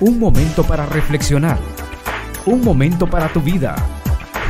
Un momento para reflexionar. Un momento para tu vida.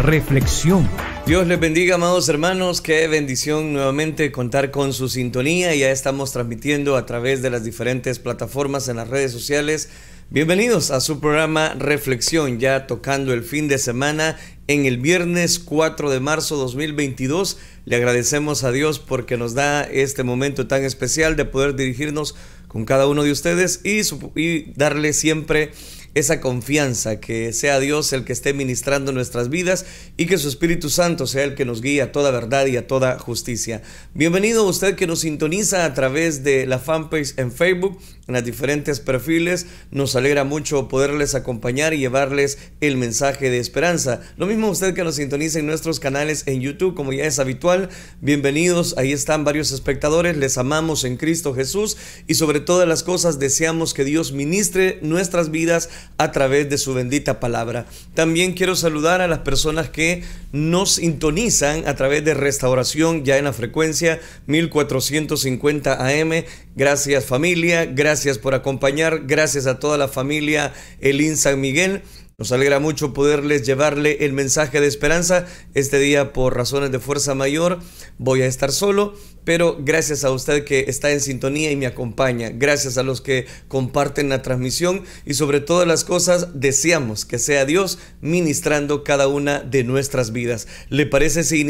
Reflexión. Dios les bendiga, amados hermanos. Qué bendición nuevamente contar con su sintonía. Ya estamos transmitiendo a través de las diferentes plataformas en las redes sociales. Bienvenidos a su programa Reflexión, ya tocando el fin de semana en el viernes 4 de marzo 2022. Le agradecemos a Dios porque nos da este momento tan especial de poder dirigirnos con cada uno de ustedes y, darle siempre esa confianza, que sea Dios el que esté ministrando nuestras vidas y que su Espíritu Santo sea el que nos guíe a toda verdad y a toda justicia. Bienvenido a usted que nos sintoniza a través de la fanpage en Facebook en los diferentes perfiles. Nos alegra mucho poderles acompañar y llevarles el mensaje de esperanza. Lo mismo usted que nos sintoniza en nuestros canales en YouTube, como ya es habitual. Bienvenidos, ahí están varios espectadores. Les amamos en Cristo Jesús y sobre todas las cosas deseamos que Dios ministre nuestras vidas a través de su bendita palabra. También quiero saludar a las personas que nos sintonizan a través de Restauración ya en la frecuencia 1450 AM Gracias familia, gracias por acompañar, gracias a toda la familia Elín San Miguel. Nos alegra mucho poderles llevarle el mensaje de esperanza. Este día por razones de fuerza mayor voy a estar solo, pero gracias a usted que está en sintonía y me acompaña. Gracias a los que comparten la transmisión y sobre todas las cosas deseamos que sea Dios ministrando cada una de nuestras vidas. ¿Le parece si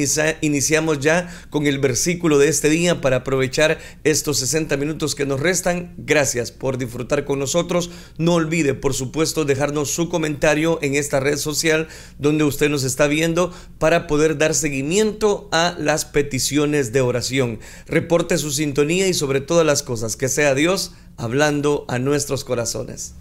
iniciamos ya con el versículo de este día para aprovechar estos 60 minutos que nos restan? Gracias por disfrutar con nosotros. No olvide, por supuesto, dejarnos su comentario en esta red social donde usted nos está viendo para poder dar seguimiento a las peticiones de oración. Reporte su sintonía y sobre todas las cosas que sea Dios hablando a nuestros corazones.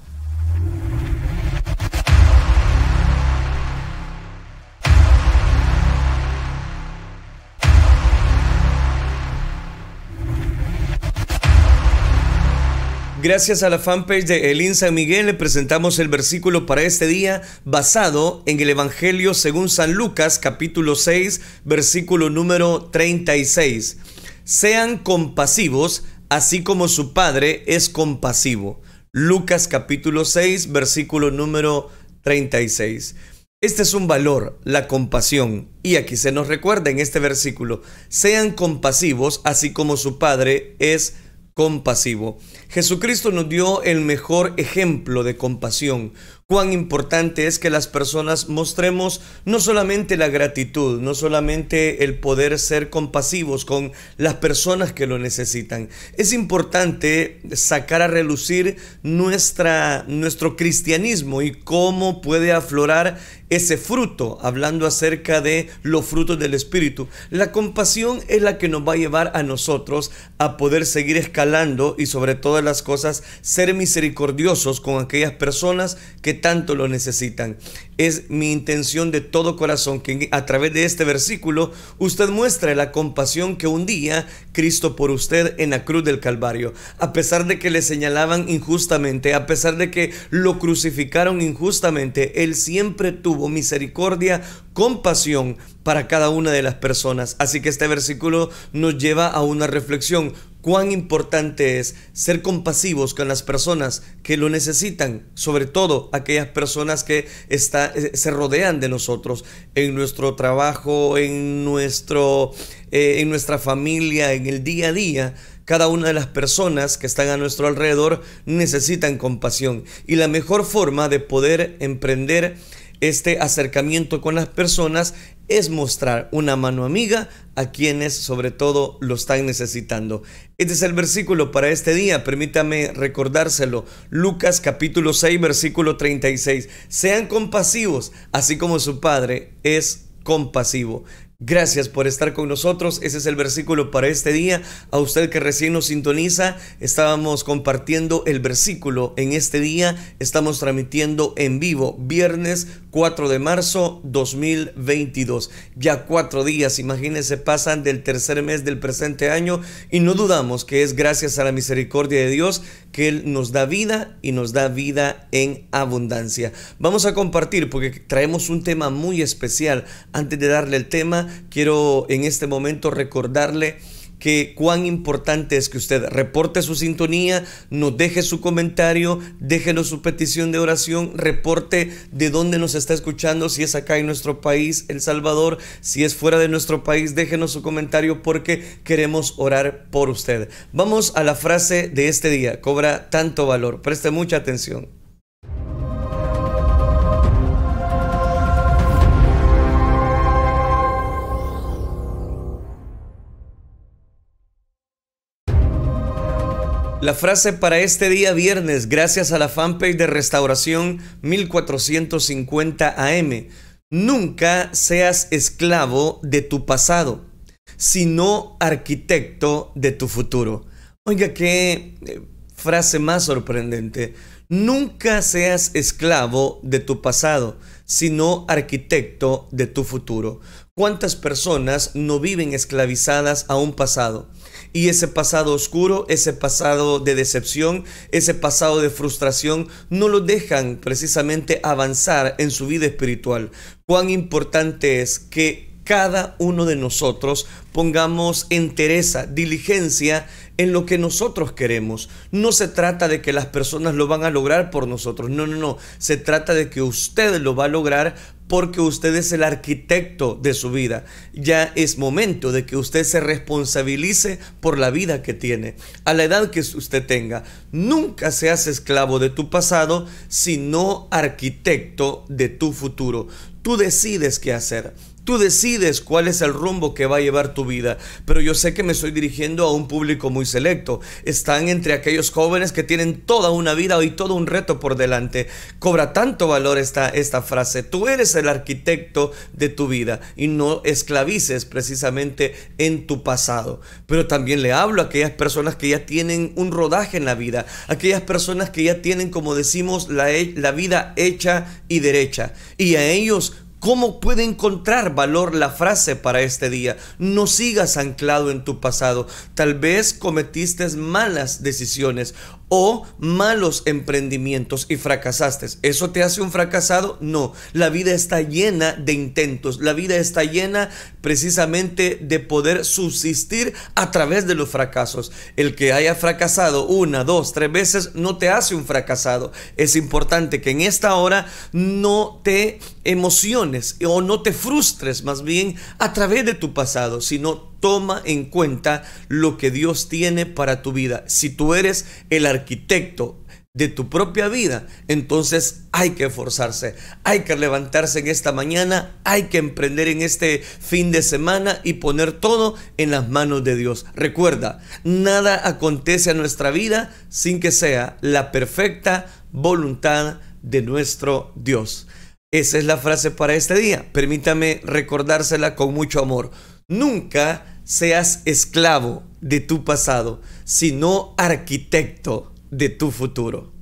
Gracias a la fanpage de Elín San Miguel le presentamos el versículo para este día basado en el Evangelio según San Lucas capítulo 6 versículo número 36. Sean compasivos así como su Padre es compasivo. Lucas capítulo 6 versículo número 36. Este es un valor, la compasión. Y aquí se nos recuerda en este versículo, sean compasivos así como su Padre es compasivo. Jesucristo nos dio el mejor ejemplo de compasión. Cuán importante es que las personas mostremos no solamente la gratitud, no solamente el poder ser compasivos con las personas que lo necesitan. Es importante sacar a relucir nuestra, nuestro cristianismo y cómo puede aflorar ese fruto, hablando acerca de los frutos del Espíritu. La compasión es la que nos va a llevar a nosotros a poder seguir escalando y sobre todo las cosas, ser misericordiosos con aquellas personas que tanto lo necesitan. Es mi intención de todo corazón que a través de este versículo usted muestre la compasión que un día Cristo por usted en la cruz del Calvario, a pesar de que le señalaban injustamente, a pesar de que lo crucificaron injustamente, Él siempre tuvo misericordia, compasión para cada una de las personas. Así que este versículo nos lleva a una reflexión cuán importante es ser compasivos con las personas que lo necesitan, sobre todo aquellas personas que eh, se rodean de nosotros en nuestro trabajo, en, nuestro, eh, en nuestra familia, en el día a día. Cada una de las personas que están a nuestro alrededor necesitan compasión y la mejor forma de poder emprender este acercamiento con las personas es mostrar una mano amiga a quienes sobre todo lo están necesitando. Este es el versículo para este día, permítame recordárselo. Lucas capítulo 6, versículo 36. Sean compasivos, así como su Padre es compasivo. Gracias por estar con nosotros. Ese es el versículo para este día. A usted que recién nos sintoniza, estábamos compartiendo el versículo en este día. Estamos transmitiendo en vivo, viernes 4 de marzo 2022. Ya cuatro días, imagínense, pasan del tercer mes del presente año y no dudamos que es gracias a la misericordia de Dios que Él nos da vida y nos da vida en abundancia. Vamos a compartir porque traemos un tema muy especial. Antes de darle el tema, quiero en este momento recordarle que cuán importante es que usted reporte su sintonía, nos deje su comentario, déjenos su petición de oración, reporte de dónde nos está escuchando, si es acá en nuestro país, El Salvador, si es fuera de nuestro país, déjenos su comentario porque queremos orar por usted. Vamos a la frase de este día, cobra tanto valor, preste mucha atención. La frase para este día viernes, gracias a la fanpage de Restauración 1450 AM. Nunca seas esclavo de tu pasado, sino arquitecto de tu futuro. Oiga, qué eh, frase más sorprendente. Nunca seas esclavo de tu pasado, sino arquitecto de tu futuro. ¿Cuántas personas no viven esclavizadas a un pasado? Y ese pasado oscuro, ese pasado de decepción, ese pasado de frustración, no lo dejan precisamente avanzar en su vida espiritual. Cuán importante es que cada uno de nosotros pongamos entereza, diligencia en lo que nosotros queremos. No se trata de que las personas lo van a lograr por nosotros, no, no, no. Se trata de que usted lo va a lograr porque usted es el arquitecto de su vida. Ya es momento de que usted se responsabilice por la vida que tiene, a la edad que usted tenga. Nunca seas esclavo de tu pasado, sino arquitecto de tu futuro. Tú decides qué hacer. Tú decides cuál es el rumbo que va a llevar tu vida. Pero yo sé que me estoy dirigiendo a un público muy selecto. Están entre aquellos jóvenes que tienen toda una vida y todo un reto por delante. Cobra tanto valor esta, esta frase. Tú eres el arquitecto de tu vida y no esclavices precisamente en tu pasado. Pero también le hablo a aquellas personas que ya tienen un rodaje en la vida. Aquellas personas que ya tienen, como decimos, la, la vida hecha y derecha. Y a ellos ¿Cómo puede encontrar valor la frase para este día? No sigas anclado en tu pasado. Tal vez cometiste malas decisiones o malos emprendimientos y fracasaste. ¿Eso te hace un fracasado? No, la vida está llena de intentos, la vida está llena precisamente de poder subsistir a través de los fracasos. El que haya fracasado una, dos, tres veces no te hace un fracasado. Es importante que en esta hora no te emociones o no te frustres más bien a través de tu pasado, sino Toma en cuenta lo que Dios tiene para tu vida. Si tú eres el arquitecto de tu propia vida, entonces hay que esforzarse, hay que levantarse en esta mañana, hay que emprender en este fin de semana y poner todo en las manos de Dios. Recuerda, nada acontece a nuestra vida sin que sea la perfecta voluntad de nuestro Dios. Esa es la frase para este día. Permítame recordársela con mucho amor. Nunca seas esclavo de tu pasado, sino arquitecto de tu futuro.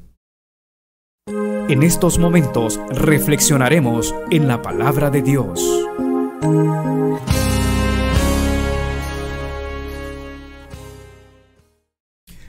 En estos momentos reflexionaremos en la palabra de Dios.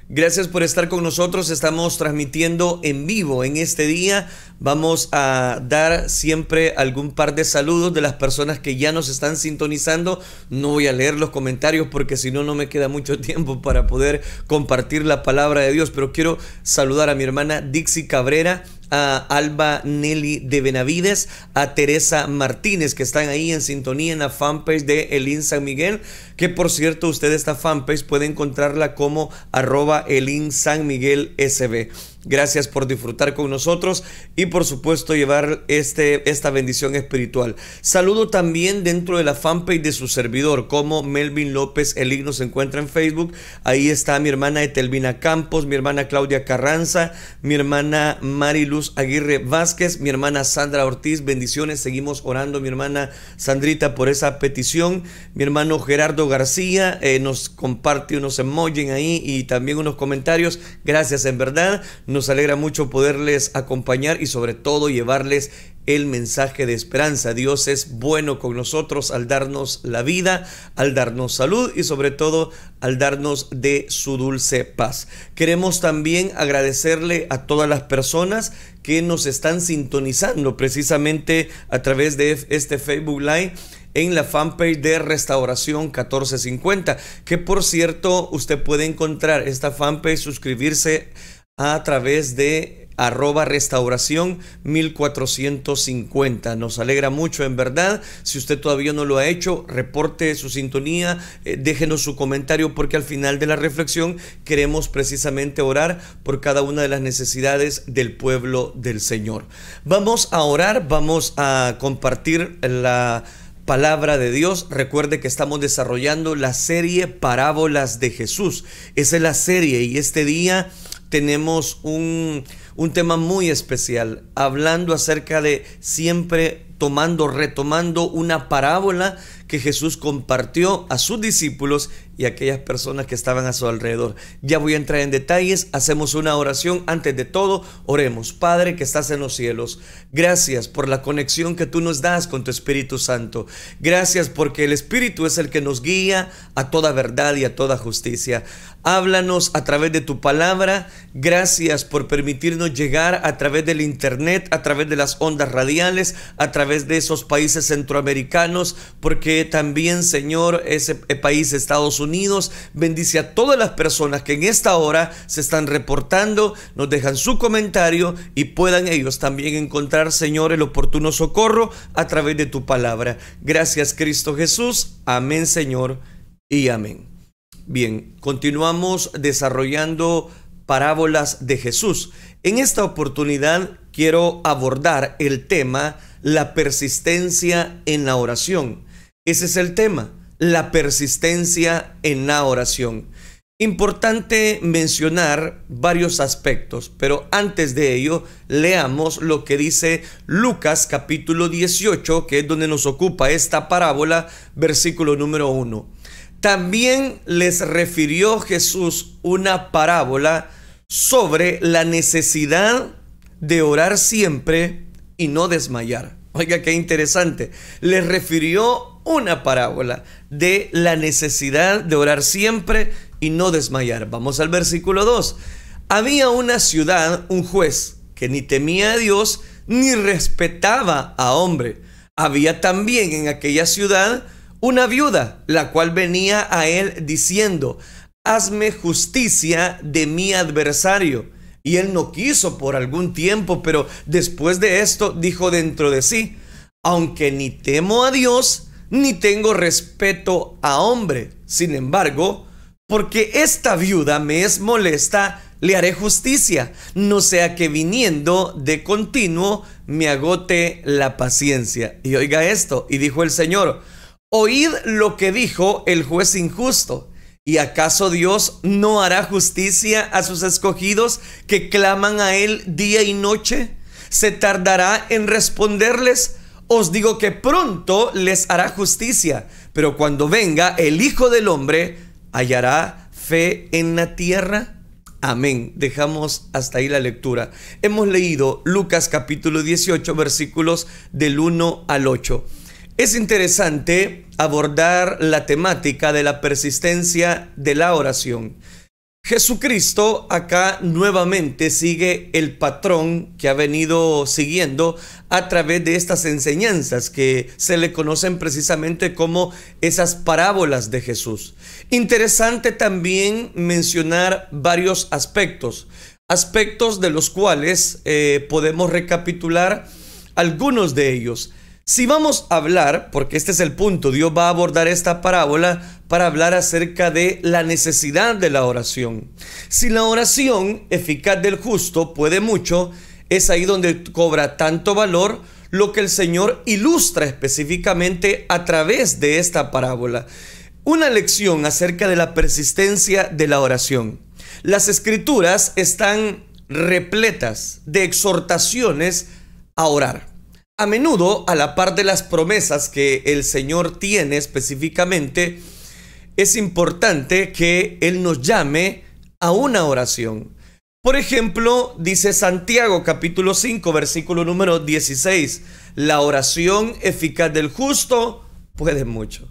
Gracias por estar con nosotros. Estamos transmitiendo en vivo en este día. Vamos a dar siempre algún par de saludos de las personas que ya nos están sintonizando. No voy a leer los comentarios porque si no, no me queda mucho tiempo para poder compartir la palabra de Dios. Pero quiero saludar a mi hermana Dixie Cabrera a Alba Nelly de Benavides, a Teresa Martínez, que están ahí en sintonía en la fanpage de Elin San Miguel, que por cierto usted esta fanpage puede encontrarla como arroba Elin San Miguel SB. Gracias por disfrutar con nosotros y por supuesto llevar este, esta bendición espiritual. Saludo también dentro de la fanpage de su servidor, como Melvin López El se encuentra en Facebook. Ahí está mi hermana Etelvina Campos, mi hermana Claudia Carranza, mi hermana Mariluz Aguirre Vázquez, mi hermana Sandra Ortiz. Bendiciones, seguimos orando, mi hermana Sandrita, por esa petición. Mi hermano Gerardo García eh, nos comparte unos emojis ahí y también unos comentarios. Gracias, en verdad. Nos alegra mucho poderles acompañar y sobre todo llevarles el mensaje de esperanza. Dios es bueno con nosotros al darnos la vida, al darnos salud y sobre todo al darnos de su dulce paz. Queremos también agradecerle a todas las personas que nos están sintonizando precisamente a través de este Facebook Live en la fanpage de Restauración 1450, que por cierto usted puede encontrar esta fanpage, suscribirse a través de arroba restauración 1450. Nos alegra mucho, en verdad. Si usted todavía no lo ha hecho, reporte su sintonía, eh, déjenos su comentario porque al final de la reflexión queremos precisamente orar por cada una de las necesidades del pueblo del Señor. Vamos a orar, vamos a compartir la... Palabra de Dios, recuerde que estamos desarrollando la serie Parábolas de Jesús. Esa es la serie y este día tenemos un, un tema muy especial, hablando acerca de siempre tomando, retomando una parábola que Jesús compartió a sus discípulos y a aquellas personas que estaban a su alrededor. Ya voy a entrar en detalles, hacemos una oración. Antes de todo, oremos. Padre que estás en los cielos, gracias por la conexión que tú nos das con tu Espíritu Santo. Gracias porque el Espíritu es el que nos guía a toda verdad y a toda justicia. Háblanos a través de tu palabra. Gracias por permitirnos llegar a través del Internet, a través de las ondas radiales, a través de esos países centroamericanos, porque también, Señor, ese eh, país, Estados Unidos. Bendice a todas las personas que en esta hora se están reportando, nos dejan su comentario y puedan ellos también encontrar, Señor, el oportuno socorro a través de tu palabra. Gracias, Cristo Jesús. Amén, Señor, y amén. Bien, continuamos desarrollando parábolas de Jesús. En esta oportunidad quiero abordar el tema la persistencia en la oración. Ese es el tema, la persistencia en la oración. Importante mencionar varios aspectos, pero antes de ello leamos lo que dice Lucas capítulo 18, que es donde nos ocupa esta parábola, versículo número 1. También les refirió Jesús una parábola sobre la necesidad de orar siempre y no desmayar. Oiga, qué interesante. Les refirió una parábola de la necesidad de orar siempre y no desmayar. Vamos al versículo 2. Había una ciudad, un juez, que ni temía a Dios ni respetaba a hombre. Había también en aquella ciudad una viuda, la cual venía a él diciendo, hazme justicia de mi adversario. Y él no quiso por algún tiempo, pero después de esto dijo dentro de sí, aunque ni temo a Dios, ni tengo respeto a hombre. Sin embargo, porque esta viuda me es molesta, le haré justicia, no sea que viniendo de continuo me agote la paciencia. Y oiga esto, y dijo el Señor, oíd lo que dijo el juez injusto. ¿Y acaso Dios no hará justicia a sus escogidos que claman a Él día y noche? ¿Se tardará en responderles? Os digo que pronto les hará justicia, pero cuando venga el Hijo del Hombre, hallará fe en la tierra. Amén. Dejamos hasta ahí la lectura. Hemos leído Lucas capítulo 18 versículos del 1 al 8. Es interesante abordar la temática de la persistencia de la oración. Jesucristo acá nuevamente sigue el patrón que ha venido siguiendo a través de estas enseñanzas que se le conocen precisamente como esas parábolas de Jesús. Interesante también mencionar varios aspectos, aspectos de los cuales eh, podemos recapitular algunos de ellos. Si vamos a hablar, porque este es el punto, Dios va a abordar esta parábola para hablar acerca de la necesidad de la oración. Si la oración eficaz del justo puede mucho, es ahí donde cobra tanto valor lo que el Señor ilustra específicamente a través de esta parábola. Una lección acerca de la persistencia de la oración. Las escrituras están repletas de exhortaciones a orar. A menudo, a la par de las promesas que el Señor tiene específicamente, es importante que Él nos llame a una oración. Por ejemplo, dice Santiago capítulo 5, versículo número 16, la oración eficaz del justo puede mucho.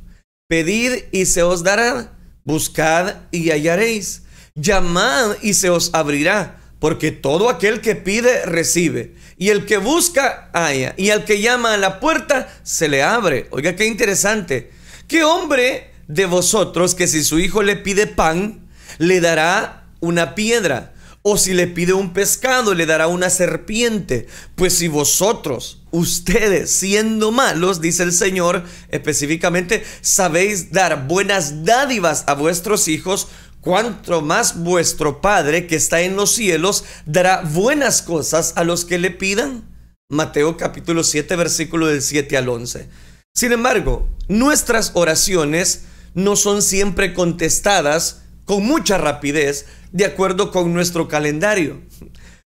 Pedid y se os dará, buscad y hallaréis, llamad y se os abrirá, porque todo aquel que pide recibe y el que busca, haya. Y al que llama a la puerta, se le abre. Oiga, qué interesante. ¿Qué hombre de vosotros que si su hijo le pide pan, le dará una piedra? O si le pide un pescado, le dará una serpiente. Pues si vosotros, ustedes, siendo malos, dice el Señor específicamente, sabéis dar buenas dádivas a vuestros hijos, cuanto más vuestro Padre que está en los cielos dará buenas cosas a los que le pidan. Mateo capítulo 7, versículo del 7 al 11. Sin embargo, nuestras oraciones no son siempre contestadas con mucha rapidez de acuerdo con nuestro calendario.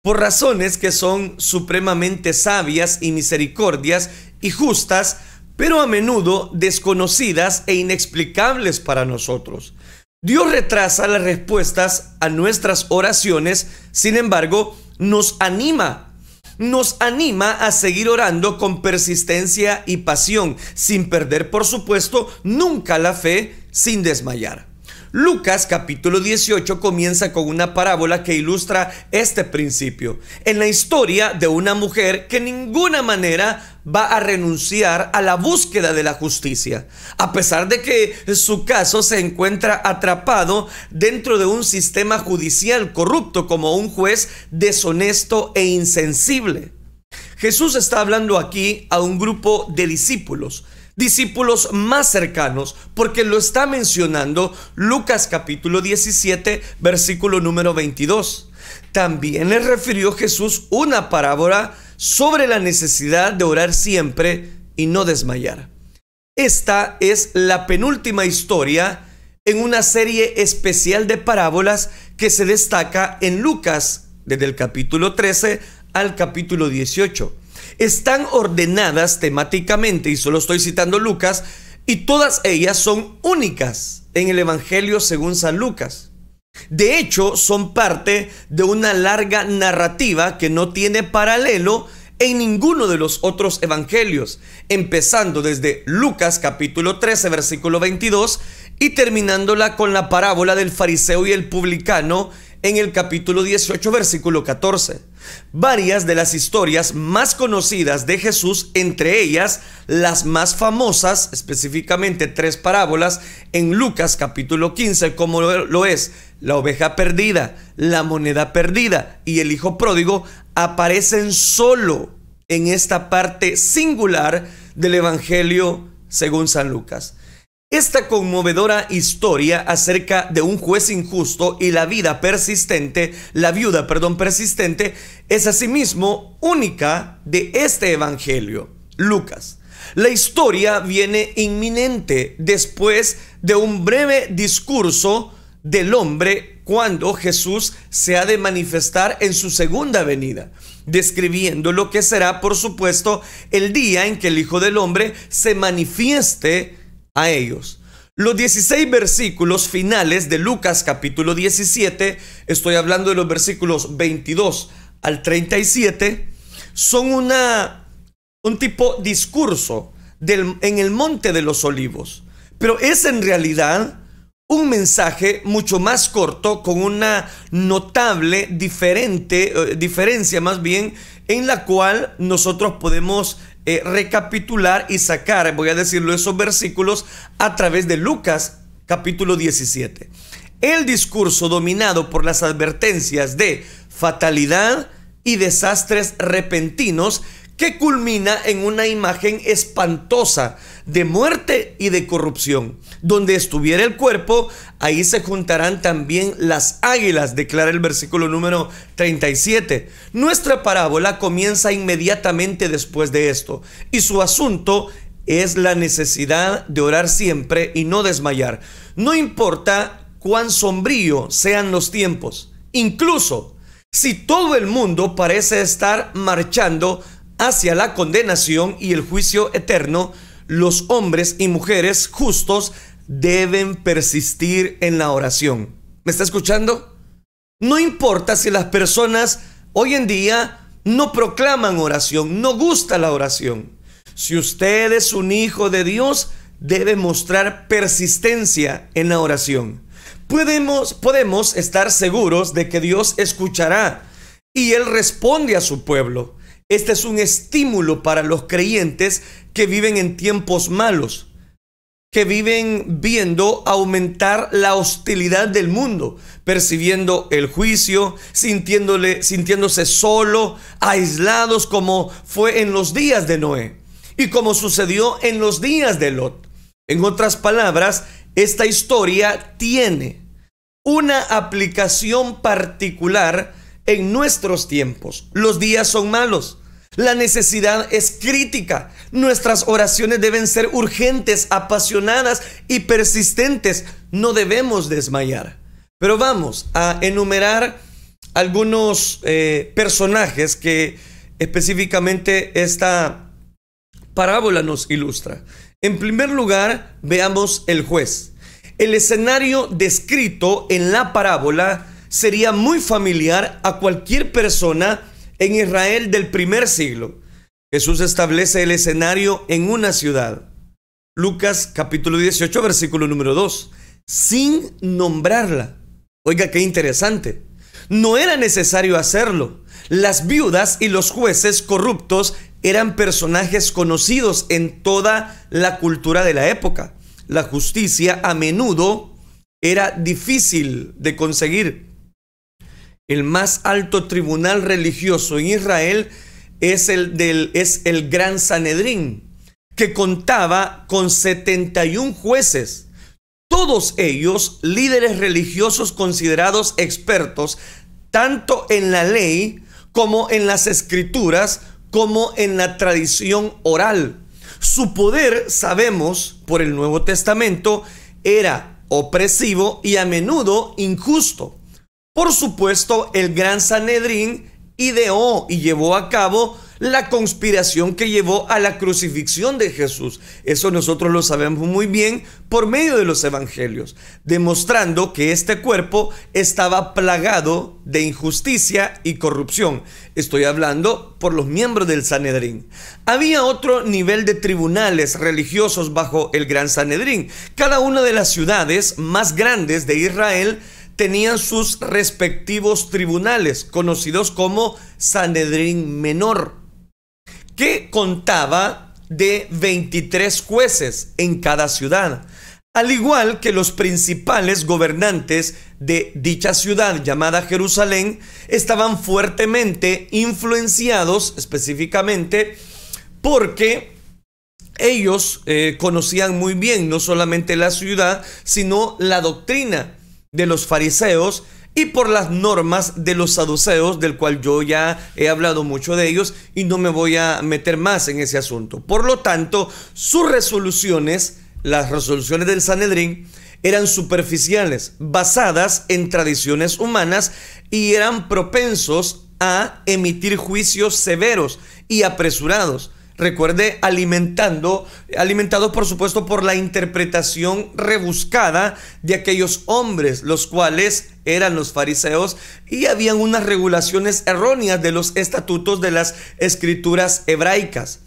Por razones que son supremamente sabias y misericordias y justas, pero a menudo desconocidas e inexplicables para nosotros. Dios retrasa las respuestas a nuestras oraciones, sin embargo, nos anima. Nos anima a seguir orando con persistencia y pasión, sin perder, por supuesto, nunca la fe, sin desmayar. Lucas capítulo 18 comienza con una parábola que ilustra este principio, en la historia de una mujer que de ninguna manera va a renunciar a la búsqueda de la justicia, a pesar de que su caso se encuentra atrapado dentro de un sistema judicial corrupto como un juez deshonesto e insensible. Jesús está hablando aquí a un grupo de discípulos, discípulos más cercanos, porque lo está mencionando Lucas capítulo 17, versículo número 22. También les refirió Jesús una parábola sobre la necesidad de orar siempre y no desmayar. Esta es la penúltima historia en una serie especial de parábolas que se destaca en Lucas desde el capítulo 13 al capítulo 18 están ordenadas temáticamente, y solo estoy citando Lucas, y todas ellas son únicas en el Evangelio según San Lucas. De hecho, son parte de una larga narrativa que no tiene paralelo en ninguno de los otros evangelios, empezando desde Lucas capítulo 13 versículo 22 y terminándola con la parábola del fariseo y el publicano en el capítulo 18, versículo 14. Varias de las historias más conocidas de Jesús, entre ellas las más famosas, específicamente tres parábolas en Lucas capítulo 15, como lo es la oveja perdida, la moneda perdida y el hijo pródigo, aparecen solo en esta parte singular del Evangelio según San Lucas. Esta conmovedora historia acerca de un juez injusto y la vida persistente, la viuda, perdón, persistente, es asimismo única de este evangelio, Lucas. La historia viene inminente después de un breve discurso del hombre cuando Jesús se ha de manifestar en su segunda venida, describiendo lo que será, por supuesto, el día en que el Hijo del Hombre se manifieste a ellos. Los 16 versículos finales de Lucas capítulo 17, estoy hablando de los versículos 22 al 37, son una, un tipo discurso del, en el monte de los olivos. Pero es en realidad un mensaje mucho más corto con una notable diferente, eh, diferencia más bien en la cual nosotros podemos eh, recapitular y sacar, voy a decirlo, esos versículos a través de Lucas capítulo 17. El discurso dominado por las advertencias de fatalidad y desastres repentinos que culmina en una imagen espantosa de muerte y de corrupción. Donde estuviera el cuerpo, ahí se juntarán también las águilas, declara el versículo número 37. Nuestra parábola comienza inmediatamente después de esto y su asunto es la necesidad de orar siempre y no desmayar. No importa cuán sombrío sean los tiempos, incluso si todo el mundo parece estar marchando hacia la condenación y el juicio eterno, los hombres y mujeres justos deben persistir en la oración. ¿Me está escuchando? No importa si las personas hoy en día no proclaman oración, no gusta la oración. Si usted es un hijo de Dios, debe mostrar persistencia en la oración. Podemos, podemos estar seguros de que Dios escuchará y Él responde a su pueblo. Este es un estímulo para los creyentes que viven en tiempos malos, que viven viendo aumentar la hostilidad del mundo, percibiendo el juicio, sintiéndose solo, aislados como fue en los días de Noé y como sucedió en los días de Lot. En otras palabras, esta historia tiene una aplicación particular en nuestros tiempos. Los días son malos. La necesidad es crítica. Nuestras oraciones deben ser urgentes, apasionadas y persistentes. No debemos desmayar. Pero vamos a enumerar algunos eh, personajes que específicamente esta parábola nos ilustra. En primer lugar, veamos el juez. El escenario descrito en la parábola sería muy familiar a cualquier persona en Israel del primer siglo. Jesús establece el escenario en una ciudad. Lucas capítulo 18, versículo número 2, sin nombrarla. Oiga, qué interesante. No era necesario hacerlo. Las viudas y los jueces corruptos eran personajes conocidos en toda la cultura de la época. La justicia a menudo era difícil de conseguir. El más alto tribunal religioso en Israel es el, del, es el Gran Sanedrín, que contaba con 71 jueces, todos ellos líderes religiosos considerados expertos tanto en la ley como en las escrituras, como en la tradición oral. Su poder, sabemos por el Nuevo Testamento, era opresivo y a menudo injusto. Por supuesto, el gran Sanedrín ideó y llevó a cabo la conspiración que llevó a la crucifixión de Jesús. Eso nosotros lo sabemos muy bien por medio de los evangelios, demostrando que este cuerpo estaba plagado de injusticia y corrupción. Estoy hablando por los miembros del Sanedrín. Había otro nivel de tribunales religiosos bajo el Gran Sanedrín. Cada una de las ciudades más grandes de Israel tenían sus respectivos tribunales, conocidos como Sanedrín Menor, que contaba de 23 jueces en cada ciudad, al igual que los principales gobernantes de dicha ciudad llamada Jerusalén, estaban fuertemente influenciados específicamente porque ellos eh, conocían muy bien no solamente la ciudad, sino la doctrina de los fariseos y por las normas de los saduceos, del cual yo ya he hablado mucho de ellos y no me voy a meter más en ese asunto. Por lo tanto, sus resoluciones, las resoluciones del Sanedrín, eran superficiales, basadas en tradiciones humanas y eran propensos a emitir juicios severos y apresurados Recuerde, alimentando, alimentados por supuesto por la interpretación rebuscada de aquellos hombres, los cuales eran los fariseos y habían unas regulaciones erróneas de los estatutos de las escrituras hebraicas.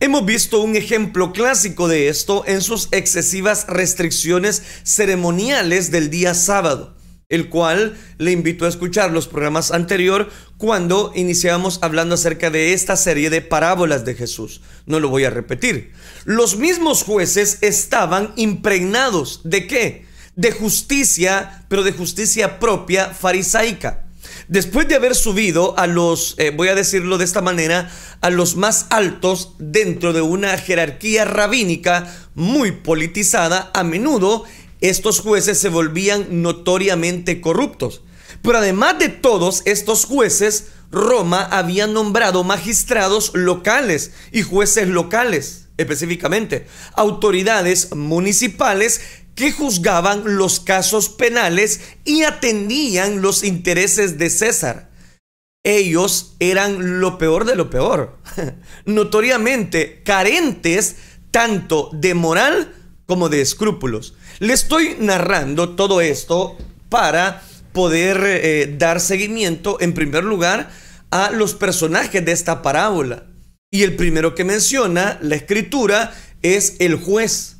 Hemos visto un ejemplo clásico de esto en sus excesivas restricciones ceremoniales del día sábado el cual le invito a escuchar los programas anterior cuando iniciamos hablando acerca de esta serie de parábolas de Jesús. No lo voy a repetir. Los mismos jueces estaban impregnados de qué? De justicia, pero de justicia propia farisaica. Después de haber subido a los, eh, voy a decirlo de esta manera, a los más altos dentro de una jerarquía rabínica muy politizada, a menudo estos jueces se volvían notoriamente corruptos. Pero además de todos estos jueces, Roma había nombrado magistrados locales y jueces locales, específicamente, autoridades municipales que juzgaban los casos penales y atendían los intereses de César. Ellos eran lo peor de lo peor, notoriamente carentes tanto de moral como de escrúpulos. Le estoy narrando todo esto para poder eh, dar seguimiento, en primer lugar, a los personajes de esta parábola. Y el primero que menciona la escritura es el juez.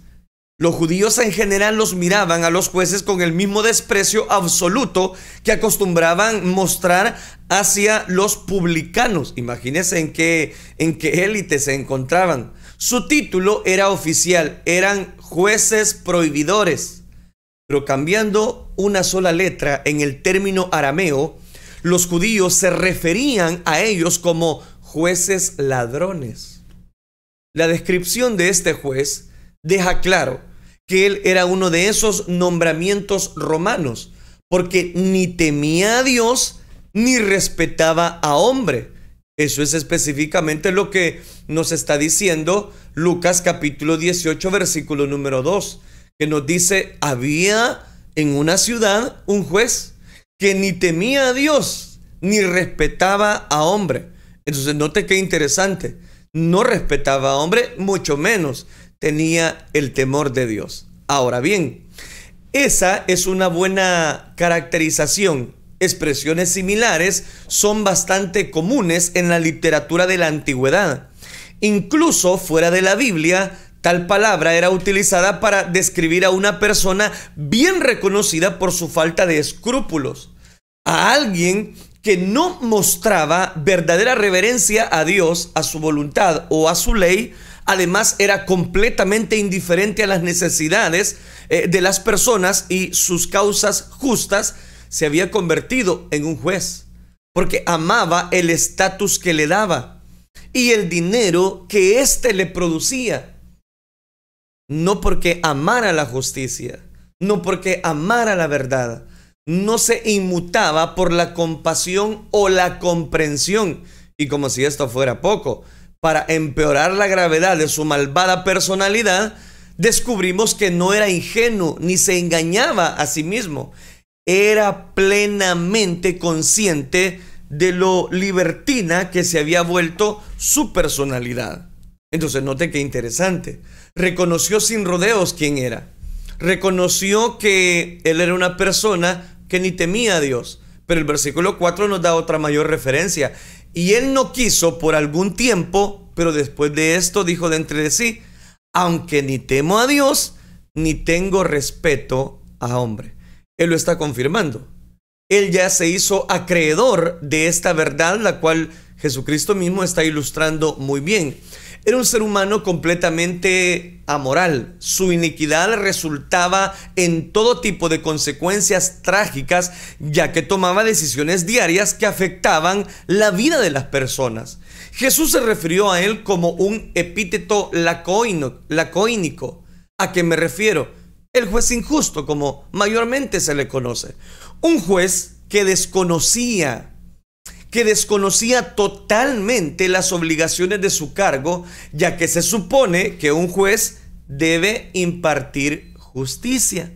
Los judíos en general los miraban a los jueces con el mismo desprecio absoluto que acostumbraban mostrar hacia los publicanos. Imagínense en qué élite se encontraban. Su título era oficial, eran jueces prohibidores, pero cambiando una sola letra en el término arameo, los judíos se referían a ellos como jueces ladrones. La descripción de este juez deja claro que él era uno de esos nombramientos romanos, porque ni temía a Dios ni respetaba a hombre. Eso es específicamente lo que nos está diciendo Lucas capítulo 18, versículo número 2, que nos dice, había en una ciudad un juez que ni temía a Dios ni respetaba a hombre. Entonces, note qué interesante. No respetaba a hombre, mucho menos tenía el temor de Dios. Ahora bien, esa es una buena caracterización expresiones similares son bastante comunes en la literatura de la antigüedad. Incluso fuera de la Biblia, tal palabra era utilizada para describir a una persona bien reconocida por su falta de escrúpulos, a alguien que no mostraba verdadera reverencia a Dios, a su voluntad o a su ley, además era completamente indiferente a las necesidades eh, de las personas y sus causas justas, se había convertido en un juez, porque amaba el estatus que le daba y el dinero que éste le producía. No porque amara la justicia, no porque amara la verdad, no se inmutaba por la compasión o la comprensión. Y como si esto fuera poco, para empeorar la gravedad de su malvada personalidad, descubrimos que no era ingenuo ni se engañaba a sí mismo era plenamente consciente de lo libertina que se había vuelto su personalidad. Entonces, note qué interesante. Reconoció sin rodeos quién era. Reconoció que él era una persona que ni temía a Dios. Pero el versículo 4 nos da otra mayor referencia. Y él no quiso por algún tiempo, pero después de esto dijo de entre sí, aunque ni temo a Dios, ni tengo respeto a hombre. Él lo está confirmando. Él ya se hizo acreedor de esta verdad, la cual Jesucristo mismo está ilustrando muy bien. Era un ser humano completamente amoral. Su iniquidad resultaba en todo tipo de consecuencias trágicas, ya que tomaba decisiones diarias que afectaban la vida de las personas. Jesús se refirió a él como un epíteto lacoínico. ¿A qué me refiero? el juez injusto, como mayormente se le conoce. Un juez que desconocía, que desconocía totalmente las obligaciones de su cargo, ya que se supone que un juez debe impartir justicia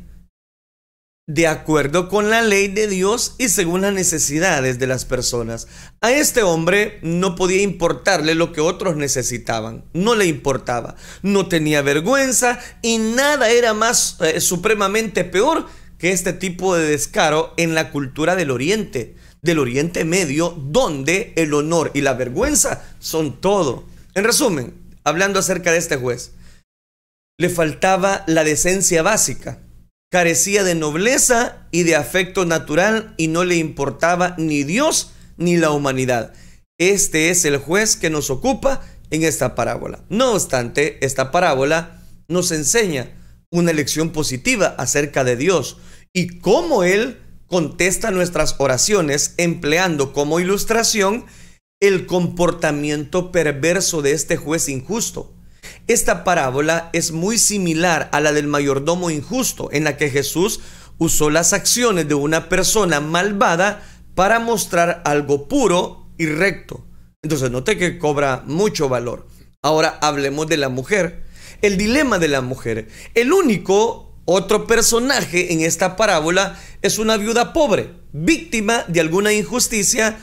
de acuerdo con la ley de Dios y según las necesidades de las personas. A este hombre no podía importarle lo que otros necesitaban, no le importaba, no tenía vergüenza y nada era más eh, supremamente peor que este tipo de descaro en la cultura del Oriente, del Oriente Medio, donde el honor y la vergüenza son todo. En resumen, hablando acerca de este juez, le faltaba la decencia básica Carecía de nobleza y de afecto natural y no le importaba ni Dios ni la humanidad. Este es el juez que nos ocupa en esta parábola. No obstante, esta parábola nos enseña una lección positiva acerca de Dios y cómo Él contesta nuestras oraciones empleando como ilustración el comportamiento perverso de este juez injusto. Esta parábola es muy similar a la del mayordomo injusto, en la que Jesús usó las acciones de una persona malvada para mostrar algo puro y recto. Entonces note que cobra mucho valor. Ahora hablemos de la mujer. El dilema de la mujer. El único otro personaje en esta parábola es una viuda pobre, víctima de alguna injusticia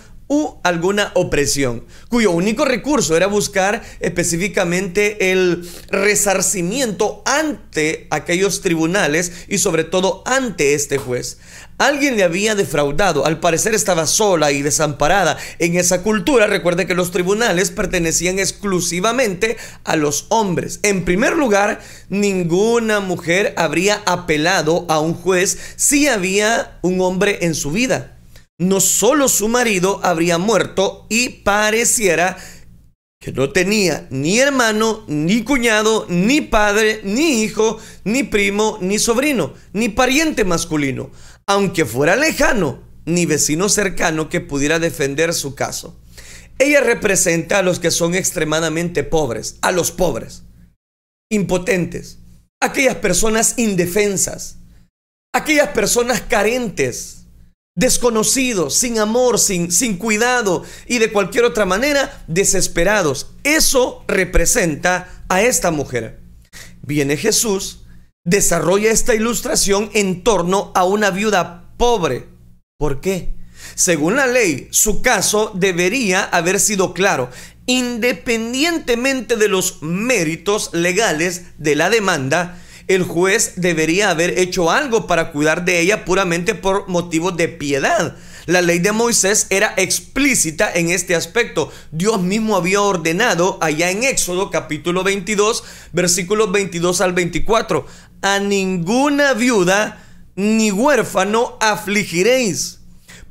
alguna opresión, cuyo único recurso era buscar específicamente el resarcimiento ante aquellos tribunales y sobre todo ante este juez. Alguien le había defraudado, al parecer estaba sola y desamparada. En esa cultura, recuerde que los tribunales pertenecían exclusivamente a los hombres. En primer lugar, ninguna mujer habría apelado a un juez si había un hombre en su vida no solo su marido habría muerto y pareciera que no tenía ni hermano, ni cuñado, ni padre, ni hijo, ni primo, ni sobrino, ni pariente masculino, aunque fuera lejano, ni vecino cercano que pudiera defender su caso. Ella representa a los que son extremadamente pobres, a los pobres, impotentes, aquellas personas indefensas, aquellas personas carentes, desconocidos, sin amor, sin, sin cuidado y de cualquier otra manera, desesperados. Eso representa a esta mujer. Viene Jesús, desarrolla esta ilustración en torno a una viuda pobre. ¿Por qué? Según la ley, su caso debería haber sido claro, independientemente de los méritos legales de la demanda, el juez debería haber hecho algo para cuidar de ella puramente por motivos de piedad. La ley de Moisés era explícita en este aspecto. Dios mismo había ordenado allá en Éxodo capítulo 22, versículos 22 al 24, a ninguna viuda ni huérfano afligiréis.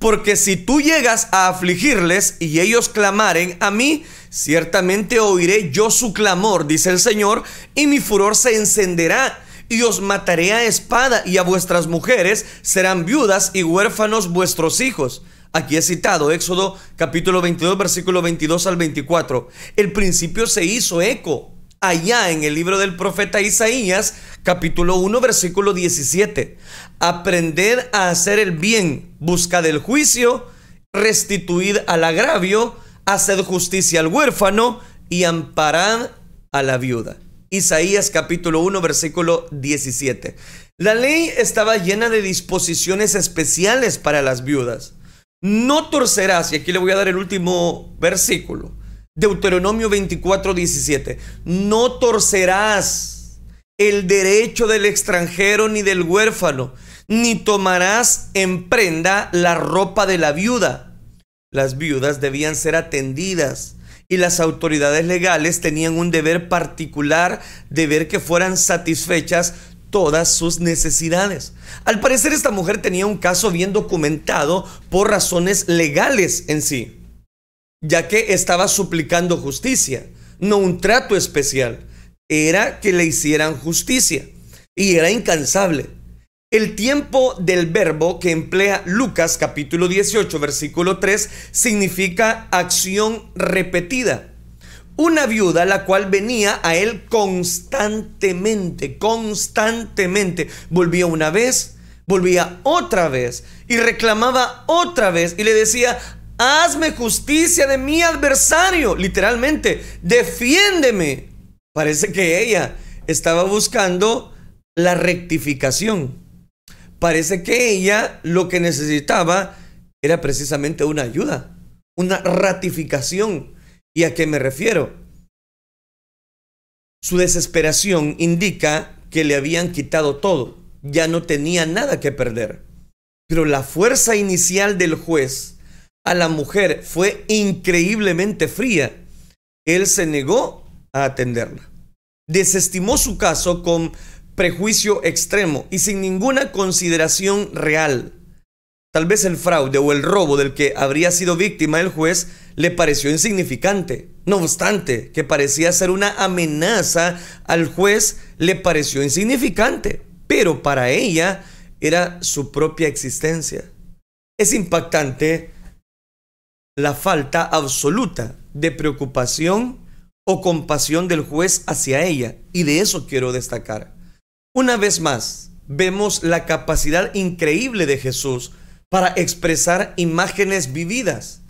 Porque si tú llegas a afligirles y ellos clamaren a mí, ciertamente oiré yo su clamor, dice el Señor, y mi furor se encenderá y os mataré a espada, y a vuestras mujeres serán viudas y huérfanos vuestros hijos. Aquí es citado Éxodo capítulo 22, versículo 22 al 24. El principio se hizo eco allá en el libro del profeta Isaías capítulo 1, versículo 17. Aprender a hacer el bien, buscad el juicio, restituid al agravio, haced justicia al huérfano y amparad a la viuda. Isaías capítulo 1, versículo 17. La ley estaba llena de disposiciones especiales para las viudas. No torcerás, y aquí le voy a dar el último versículo. Deuteronomio 24, 17. No torcerás el derecho del extranjero ni del huérfano, ni tomarás en prenda la ropa de la viuda. Las viudas debían ser atendidas y las autoridades legales tenían un deber particular de ver que fueran satisfechas todas sus necesidades. Al parecer esta mujer tenía un caso bien documentado por razones legales en sí, ya que estaba suplicando justicia, no un trato especial, era que le hicieran justicia y era incansable. El tiempo del verbo que emplea Lucas capítulo 18 versículo 3 significa acción repetida. Una viuda la cual venía a él constantemente, constantemente. Volvía una vez, volvía otra vez y reclamaba otra vez y le decía, hazme justicia de mi adversario, literalmente, defiéndeme. Parece que ella estaba buscando la rectificación parece que ella lo que necesitaba era precisamente una ayuda, una ratificación. ¿Y a qué me refiero? Su desesperación indica que le habían quitado todo, ya no tenía nada que perder. Pero la fuerza inicial del juez a la mujer fue increíblemente fría. Él se negó a atenderla. Desestimó su caso con prejuicio extremo y sin ninguna consideración real. Tal vez el fraude o el robo del que habría sido víctima el juez le pareció insignificante. No obstante, que parecía ser una amenaza al juez le pareció insignificante, pero para ella era su propia existencia. Es impactante la falta absoluta de preocupación o compasión del juez hacia ella, y de eso quiero destacar. Una vez más, vemos la capacidad increíble de Jesús para expresar imágenes vividas,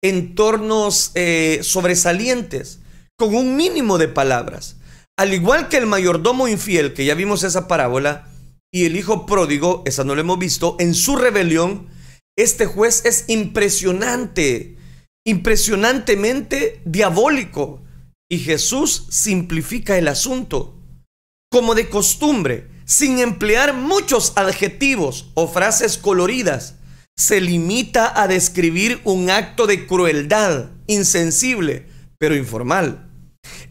entornos eh, sobresalientes, con un mínimo de palabras. Al igual que el mayordomo infiel, que ya vimos esa parábola, y el hijo pródigo, esa no lo hemos visto, en su rebelión, este juez es impresionante, impresionantemente diabólico. Y Jesús simplifica el asunto como de costumbre, sin emplear muchos adjetivos o frases coloridas, se limita a describir un acto de crueldad, insensible, pero informal.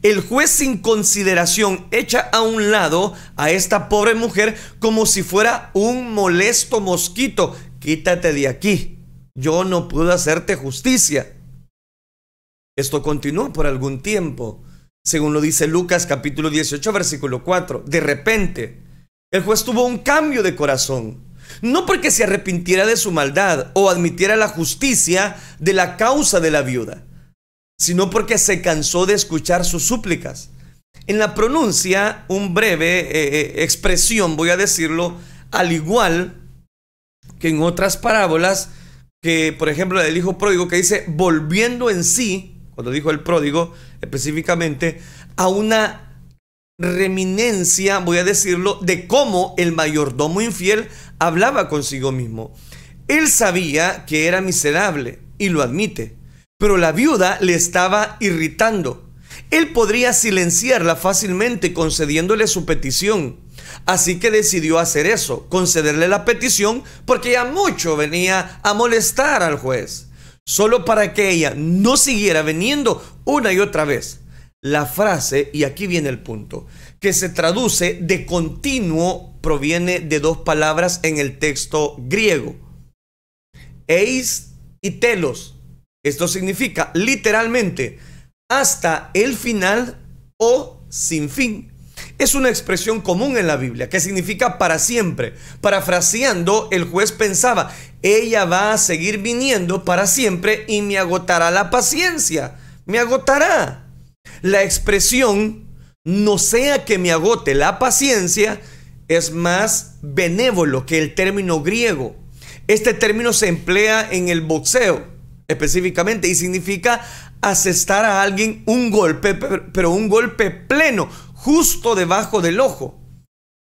El juez sin consideración echa a un lado a esta pobre mujer como si fuera un molesto mosquito. Quítate de aquí. Yo no puedo hacerte justicia. Esto continuó por algún tiempo según lo dice Lucas capítulo 18, versículo 4. De repente, el juez tuvo un cambio de corazón. No porque se arrepintiera de su maldad o admitiera la justicia de la causa de la viuda, sino porque se cansó de escuchar sus súplicas. En la pronuncia, un breve eh, eh, expresión, voy a decirlo, al igual que en otras parábolas, que por ejemplo la del hijo pródigo que dice, volviendo en sí, cuando dijo el pródigo específicamente, a una reminencia, voy a decirlo, de cómo el mayordomo infiel hablaba consigo mismo. Él sabía que era miserable y lo admite, pero la viuda le estaba irritando. Él podría silenciarla fácilmente concediéndole su petición. Así que decidió hacer eso, concederle la petición porque ya mucho venía a molestar al juez solo para que ella no siguiera veniendo una y otra vez. La frase, y aquí viene el punto, que se traduce de continuo proviene de dos palabras en el texto griego. Eis y telos. Esto significa literalmente hasta el final o sin fin. Es una expresión común en la Biblia que significa para siempre. Parafraseando, el juez pensaba, ella va a seguir viniendo para siempre y me agotará la paciencia, me agotará. La expresión, no sea que me agote la paciencia, es más benévolo que el término griego. Este término se emplea en el boxeo específicamente y significa asestar a alguien un golpe, pero un golpe pleno, justo debajo del ojo.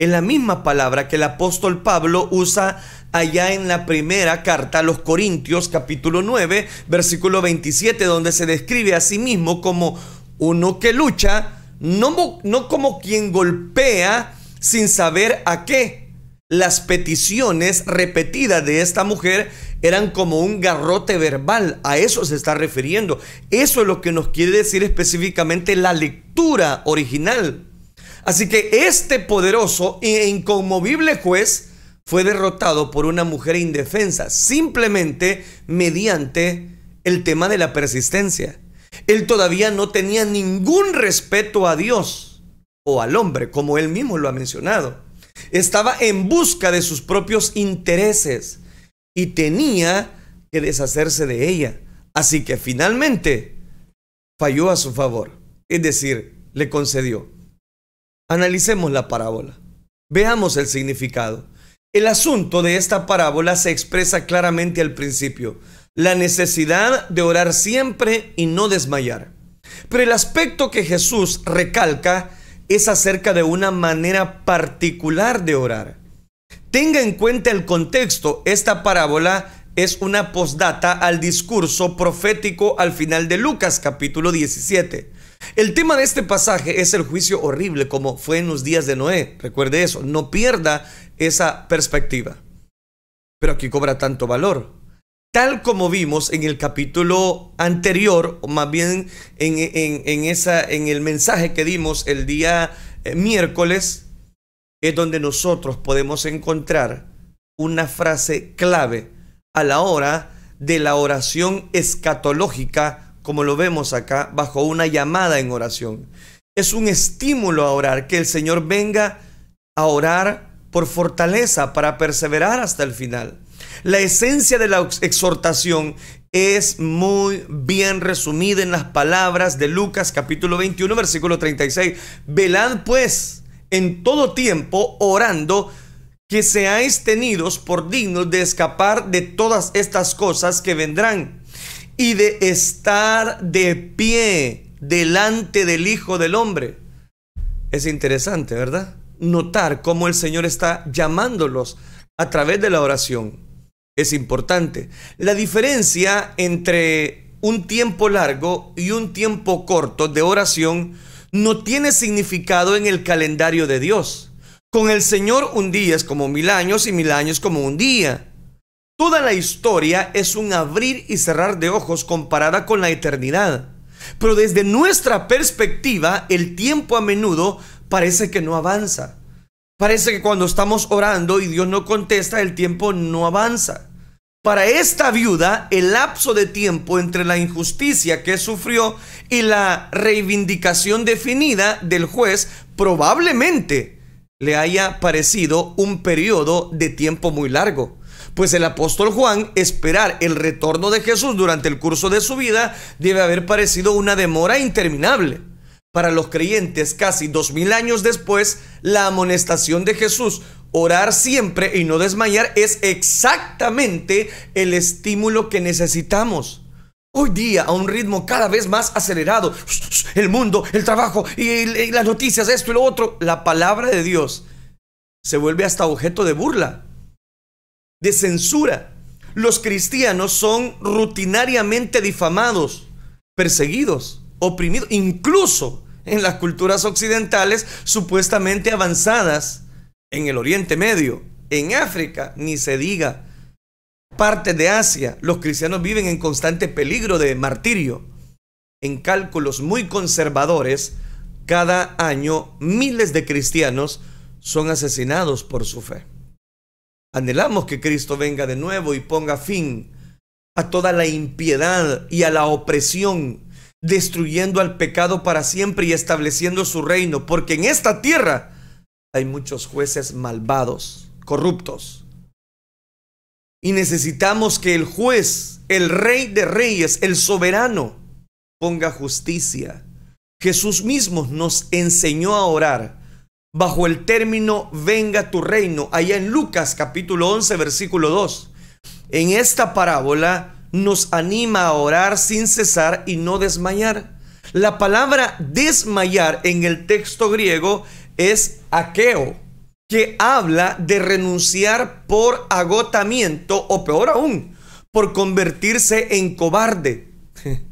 Es la misma palabra que el apóstol Pablo usa allá en la primera carta a los Corintios capítulo 9, versículo 27, donde se describe a sí mismo como uno que lucha, no, no como quien golpea sin saber a qué. Las peticiones repetidas de esta mujer eran como un garrote verbal, a eso se está refiriendo. Eso es lo que nos quiere decir específicamente la lectura original. Así que este poderoso e inconmovible juez fue derrotado por una mujer indefensa, simplemente mediante el tema de la persistencia. Él todavía no tenía ningún respeto a Dios o al hombre, como él mismo lo ha mencionado. Estaba en busca de sus propios intereses y tenía que deshacerse de ella. Así que finalmente falló a su favor, es decir, le concedió. Analicemos la parábola. Veamos el significado. El asunto de esta parábola se expresa claramente al principio, la necesidad de orar siempre y no desmayar. Pero el aspecto que Jesús recalca es acerca de una manera particular de orar. Tenga en cuenta el contexto, esta parábola es una postdata al discurso profético al final de Lucas capítulo 17. El tema de este pasaje es el juicio horrible como fue en los días de Noé. Recuerde eso, no pierda esa perspectiva. Pero aquí cobra tanto valor. Tal como vimos en el capítulo anterior, o más bien en, esa, en el mensaje que dimos el día eh, miércoles, es donde nosotros podemos encontrar una frase clave a la hora de la oración escatológica, como lo vemos acá, bajo una llamada en oración. Es un estímulo a orar, que el Señor venga a orar por fortaleza para perseverar hasta el final. La esencia de la exhortación es muy bien resumida en las palabras de Lucas capítulo 21 versículo 36. Velad pues en todo tiempo orando que seáis tenidos por dignos de escapar de todas estas cosas que vendrán y de estar de pie delante del Hijo del Hombre. Es interesante, ¿verdad? notar cómo el Señor está llamándolos a través de la oración. Es importante. La diferencia entre un tiempo largo y un tiempo corto de oración no tiene significado en el calendario de Dios. Con el Señor un día es como mil años y mil años como un día. Toda la historia es un abrir y cerrar de ojos comparada con la eternidad. Pero desde nuestra perspectiva, el tiempo a menudo parece que no avanza. Parece que cuando estamos orando y Dios no contesta, el tiempo no avanza. Para esta viuda, el lapso de tiempo entre la injusticia que sufrió y la reivindicación definida del juez probablemente le haya parecido un periodo de tiempo muy largo. Pues el apóstol Juan esperar el retorno de Jesús durante el curso de su vida debe haber parecido una demora interminable para los creyentes casi dos mil años después, la amonestación de Jesús, orar siempre y no desmayar, es exactamente el estímulo que necesitamos. Hoy día, a un ritmo cada vez más acelerado, el mundo, el trabajo y las noticias, esto y lo otro, la palabra de Dios se vuelve hasta objeto de burla, de censura. Los cristianos son rutinariamente difamados, perseguidos oprimido incluso en las culturas occidentales supuestamente avanzadas, en el Oriente Medio, en África, ni se diga, parte de Asia, los cristianos viven en constante peligro de martirio. En cálculos muy conservadores, cada año miles de cristianos son asesinados por su fe. Anhelamos que Cristo venga de nuevo y ponga fin a toda la impiedad y a la opresión destruyendo al pecado para siempre y estableciendo su reino, porque en esta tierra hay muchos jueces malvados, corruptos. Y necesitamos que el juez, el rey de reyes, el soberano, ponga justicia. Jesús mismo nos enseñó a orar bajo el término venga tu reino, allá en Lucas capítulo 11, versículo 2. En esta parábola, nos anima a orar sin cesar y no desmayar. La palabra desmayar en el texto griego es aqueo, que habla de renunciar por agotamiento o peor aún, por convertirse en cobarde.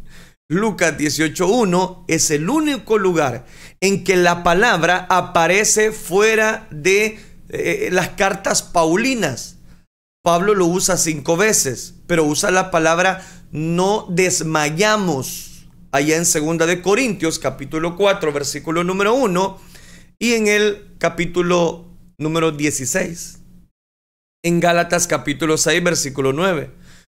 Lucas 18.1 es el único lugar en que la palabra aparece fuera de eh, eh, las cartas paulinas. Pablo lo usa cinco veces, pero usa la palabra no desmayamos allá en segunda de Corintios capítulo 4 versículo número 1 y en el capítulo número 16. En Gálatas capítulo 6 versículo 9.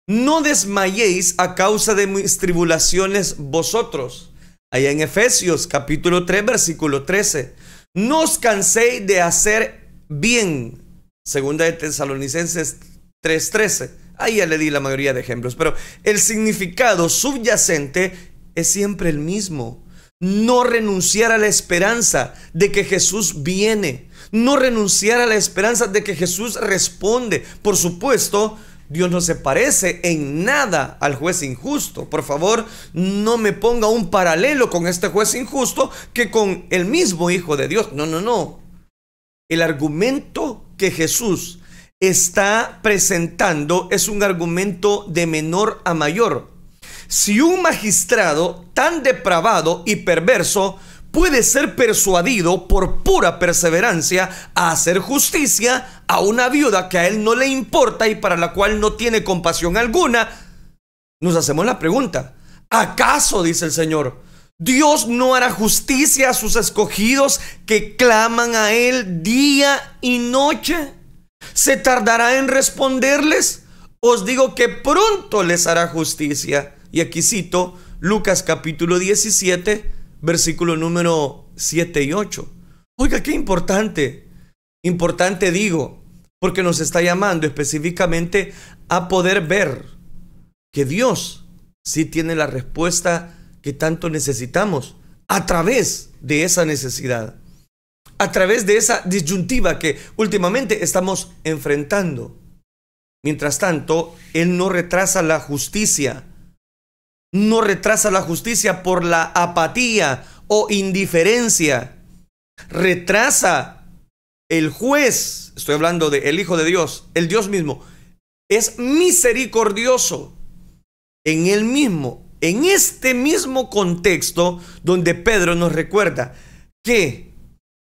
No desmayéis a causa de mis tribulaciones vosotros. Allá en Efesios capítulo 3 versículo 13. No os canséis de hacer bien Segunda de Tesalonicenses 3:13. Ahí ya le di la mayoría de ejemplos, pero el significado subyacente es siempre el mismo. No renunciar a la esperanza de que Jesús viene. No renunciar a la esperanza de que Jesús responde. Por supuesto, Dios no se parece en nada al juez injusto. Por favor, no me ponga un paralelo con este juez injusto que con el mismo Hijo de Dios. No, no, no. El argumento que Jesús está presentando es un argumento de menor a mayor. Si un magistrado tan depravado y perverso puede ser persuadido por pura perseverancia a hacer justicia a una viuda que a él no le importa y para la cual no tiene compasión alguna, nos hacemos la pregunta, ¿acaso, dice el Señor, Dios no hará justicia a sus escogidos que claman a Él día y noche. ¿Se tardará en responderles? Os digo que pronto les hará justicia. Y aquí cito Lucas capítulo 17, versículo número 7 y 8. Oiga, qué importante. Importante digo, porque nos está llamando específicamente a poder ver que Dios sí tiene la respuesta que tanto necesitamos a través de esa necesidad, a través de esa disyuntiva que últimamente estamos enfrentando. Mientras tanto, Él no retrasa la justicia, no retrasa la justicia por la apatía o indiferencia, retrasa el juez, estoy hablando del el Hijo de Dios, el Dios mismo, es misericordioso en Él mismo en este mismo contexto donde Pedro nos recuerda que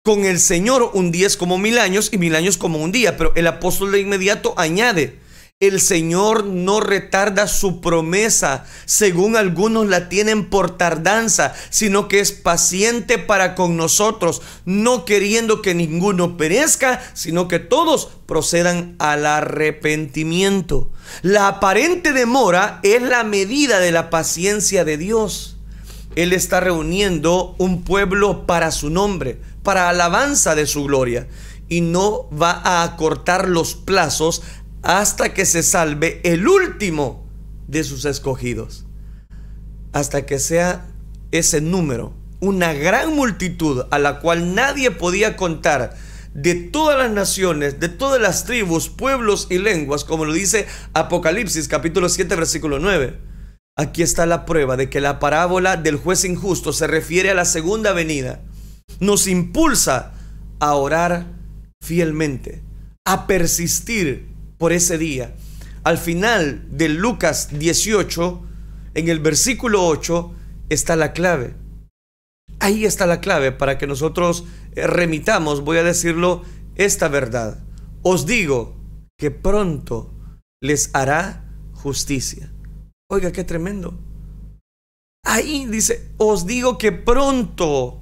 con el Señor un día es como mil años y mil años como un día, pero el apóstol de inmediato añade, el Señor no retarda su promesa, según algunos la tienen por tardanza, sino que es paciente para con nosotros, no queriendo que ninguno perezca, sino que todos procedan al arrepentimiento. La aparente demora es la medida de la paciencia de Dios. Él está reuniendo un pueblo para su nombre, para alabanza de su gloria, y no va a acortar los plazos hasta que se salve el último de sus escogidos, hasta que sea ese número, una gran multitud a la cual nadie podía contar de todas las naciones, de todas las tribus, pueblos y lenguas, como lo dice Apocalipsis capítulo 7 versículo 9. Aquí está la prueba de que la parábola del juez injusto se refiere a la segunda venida. Nos impulsa a orar fielmente, a persistir por ese día. Al final de Lucas 18, en el versículo 8, está la clave. Ahí está la clave para que nosotros eh, remitamos, voy a decirlo, esta verdad. Os digo que pronto les hará justicia. Oiga, qué tremendo. Ahí dice, os digo que pronto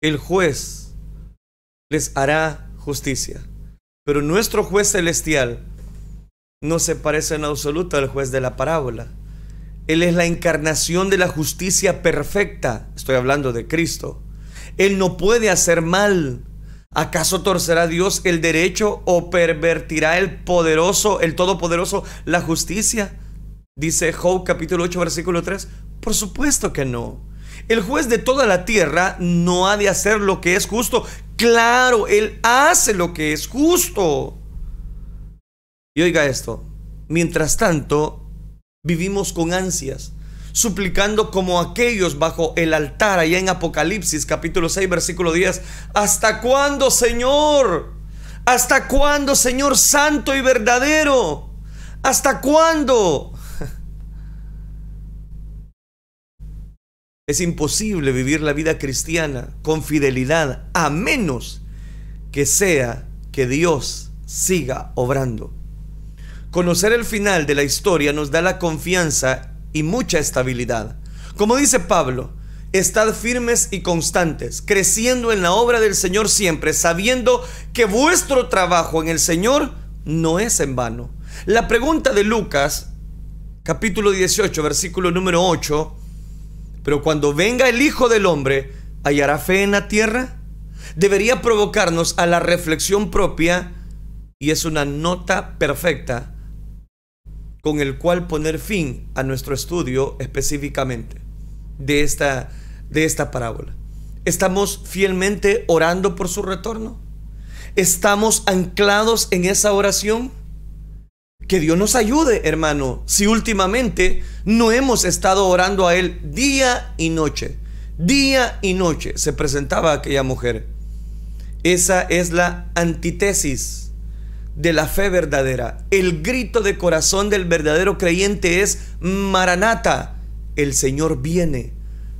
el juez les hará justicia. Pero nuestro juez celestial no se parece en absoluto al juez de la parábola. Él es la encarnación de la justicia perfecta. Estoy hablando de Cristo. Él no puede hacer mal. ¿Acaso torcerá Dios el derecho o pervertirá el poderoso, el todopoderoso, la justicia? Dice Job capítulo 8 versículo 3. Por supuesto que no. El juez de toda la tierra no ha de hacer lo que es justo. Claro, él hace lo que es justo oiga esto, mientras tanto, vivimos con ansias, suplicando como aquellos bajo el altar, allá en Apocalipsis capítulo 6, versículo 10, ¿hasta cuándo, Señor? ¿Hasta cuándo, Señor Santo y verdadero? ¿Hasta cuándo? Es imposible vivir la vida cristiana con fidelidad a menos que sea que Dios siga obrando. Conocer el final de la historia nos da la confianza y mucha estabilidad. Como dice Pablo, estad firmes y constantes, creciendo en la obra del Señor siempre, sabiendo que vuestro trabajo en el Señor no es en vano. La pregunta de Lucas, capítulo 18, versículo número 8, pero cuando venga el Hijo del Hombre, ¿hallará fe en la tierra? Debería provocarnos a la reflexión propia y es una nota perfecta con el cual poner fin a nuestro estudio específicamente de esta, de esta parábola. ¿Estamos fielmente orando por su retorno? ¿Estamos anclados en esa oración? Que Dios nos ayude, hermano, si últimamente no hemos estado orando a Él día y noche. Día y noche se presentaba aquella mujer. Esa es la antítesis de la fe verdadera. El grito de corazón del verdadero creyente es Maranata, el Señor viene.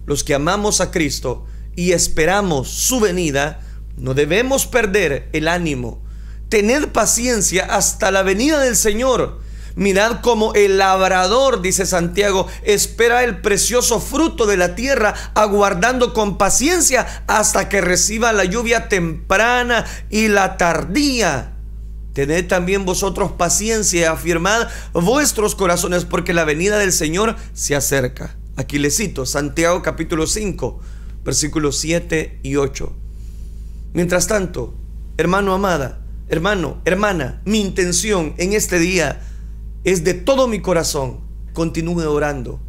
Los que amamos a Cristo y esperamos su venida, no debemos perder el ánimo. Tened paciencia hasta la venida del Señor. Mirad como el labrador, dice Santiago, espera el precioso fruto de la tierra, aguardando con paciencia hasta que reciba la lluvia temprana y la tardía Tened también vosotros paciencia y afirmad vuestros corazones, porque la venida del Señor se acerca. Aquí le cito Santiago capítulo 5, versículos 7 y 8. Mientras tanto, hermano amada, hermano, hermana, mi intención en este día es de todo mi corazón, continúe orando,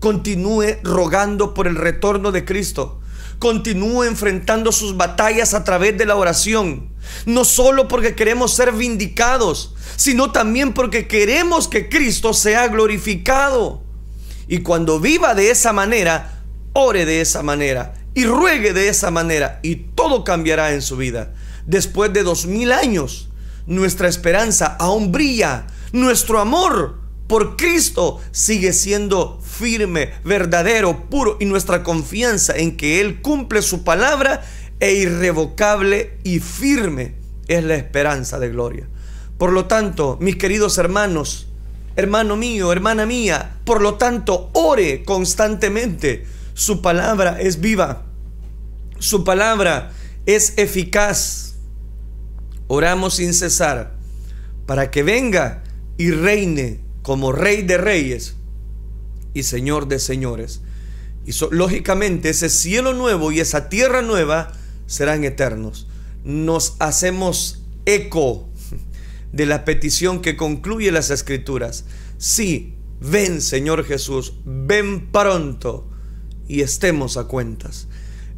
continúe rogando por el retorno de Cristo continúe enfrentando sus batallas a través de la oración. No solo porque queremos ser vindicados, sino también porque queremos que Cristo sea glorificado. Y cuando viva de esa manera, ore de esa manera y ruegue de esa manera y todo cambiará en su vida. Después de dos mil años, nuestra esperanza aún brilla, nuestro amor por Cristo sigue siendo firme, verdadero, puro y nuestra confianza en que Él cumple su palabra e irrevocable y firme es la esperanza de gloria. Por lo tanto, mis queridos hermanos, hermano mío, hermana mía, por lo tanto, ore constantemente. Su palabra es viva. Su palabra es eficaz. Oramos sin cesar para que venga y reine como rey de reyes y Señor de señores. Y lógicamente ese cielo nuevo y esa tierra nueva serán eternos. Nos hacemos eco de la petición que concluye las escrituras. Sí, ven Señor Jesús, ven pronto y estemos a cuentas.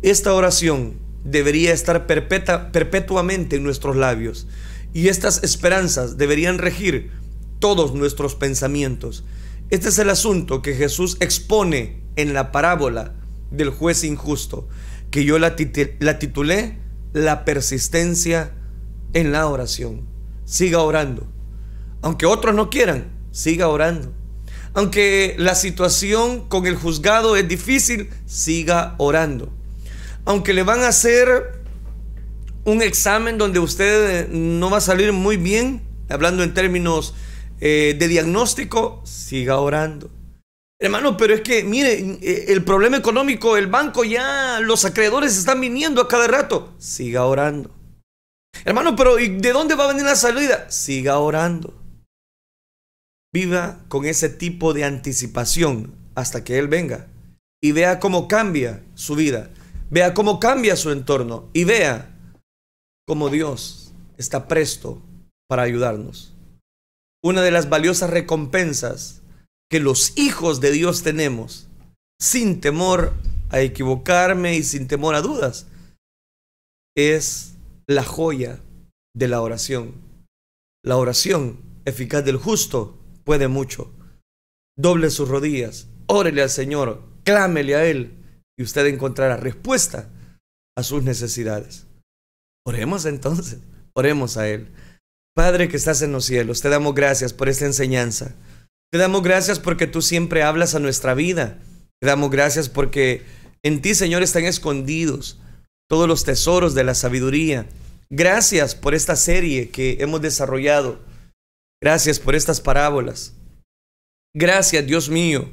Esta oración debería estar perpetuamente en nuestros labios y estas esperanzas deberían regir todos nuestros pensamientos. Este es el asunto que Jesús expone en la parábola del juez injusto, que yo la, titulé La persistencia en la oración. Siga orando. Aunque otros no quieran, siga orando. Aunque la situación con el juzgado es difícil, siga orando. Aunque le van a hacer un examen donde usted no va a salir muy bien, hablando en términos eh, de diagnóstico, siga orando. Hermano, pero es que, mire, eh, el problema económico, el banco ya, los acreedores están viniendo a cada rato. Siga orando. Hermano, pero de dónde va a venir la salida? Siga orando. Viva con ese tipo de anticipación hasta que Él venga y vea cómo cambia su vida, vea cómo cambia su entorno y vea cómo Dios está presto para ayudarnos una de las valiosas recompensas que los hijos de Dios tenemos, sin temor a equivocarme y sin temor a dudas, es la joya de la oración. La oración eficaz del justo puede mucho. Doble sus rodillas, órele al Señor, clámele a Él y usted encontrará respuesta a sus necesidades. Oremos entonces, oremos a Él. Padre que estás en los cielos, te damos gracias por esta enseñanza. Te damos gracias porque tú siempre hablas a nuestra vida. Te damos gracias porque en ti, Señor, están escondidos todos los tesoros de la sabiduría. Gracias por esta serie que hemos desarrollado. Gracias por estas parábolas. Gracias, Dios mío,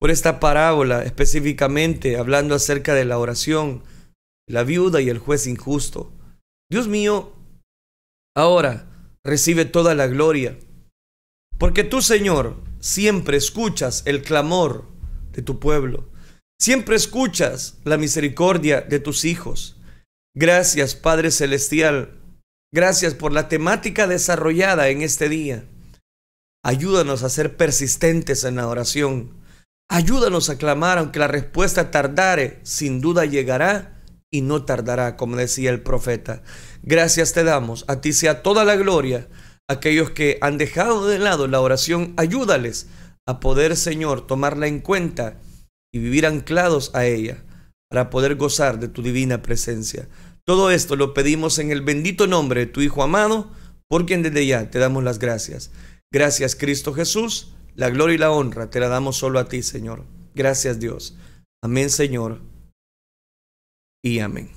por esta parábola específicamente hablando acerca de la oración, la viuda y el juez injusto. Dios mío, ahora recibe toda la gloria. Porque tú, Señor, siempre escuchas el clamor de tu pueblo. Siempre escuchas la misericordia de tus hijos. Gracias, Padre Celestial. Gracias por la temática desarrollada en este día. Ayúdanos a ser persistentes en la oración. Ayúdanos a clamar aunque la respuesta tardare, sin duda llegará y no tardará, como decía el profeta. Gracias te damos, a ti sea toda la gloria. Aquellos que han dejado de lado la oración, ayúdales a poder, Señor, tomarla en cuenta y vivir anclados a ella para poder gozar de tu divina presencia. Todo esto lo pedimos en el bendito nombre de tu Hijo amado, por quien desde ya te damos las gracias. Gracias Cristo Jesús, la gloria y la honra te la damos solo a ti, Señor. Gracias Dios. Amén, Señor y amén.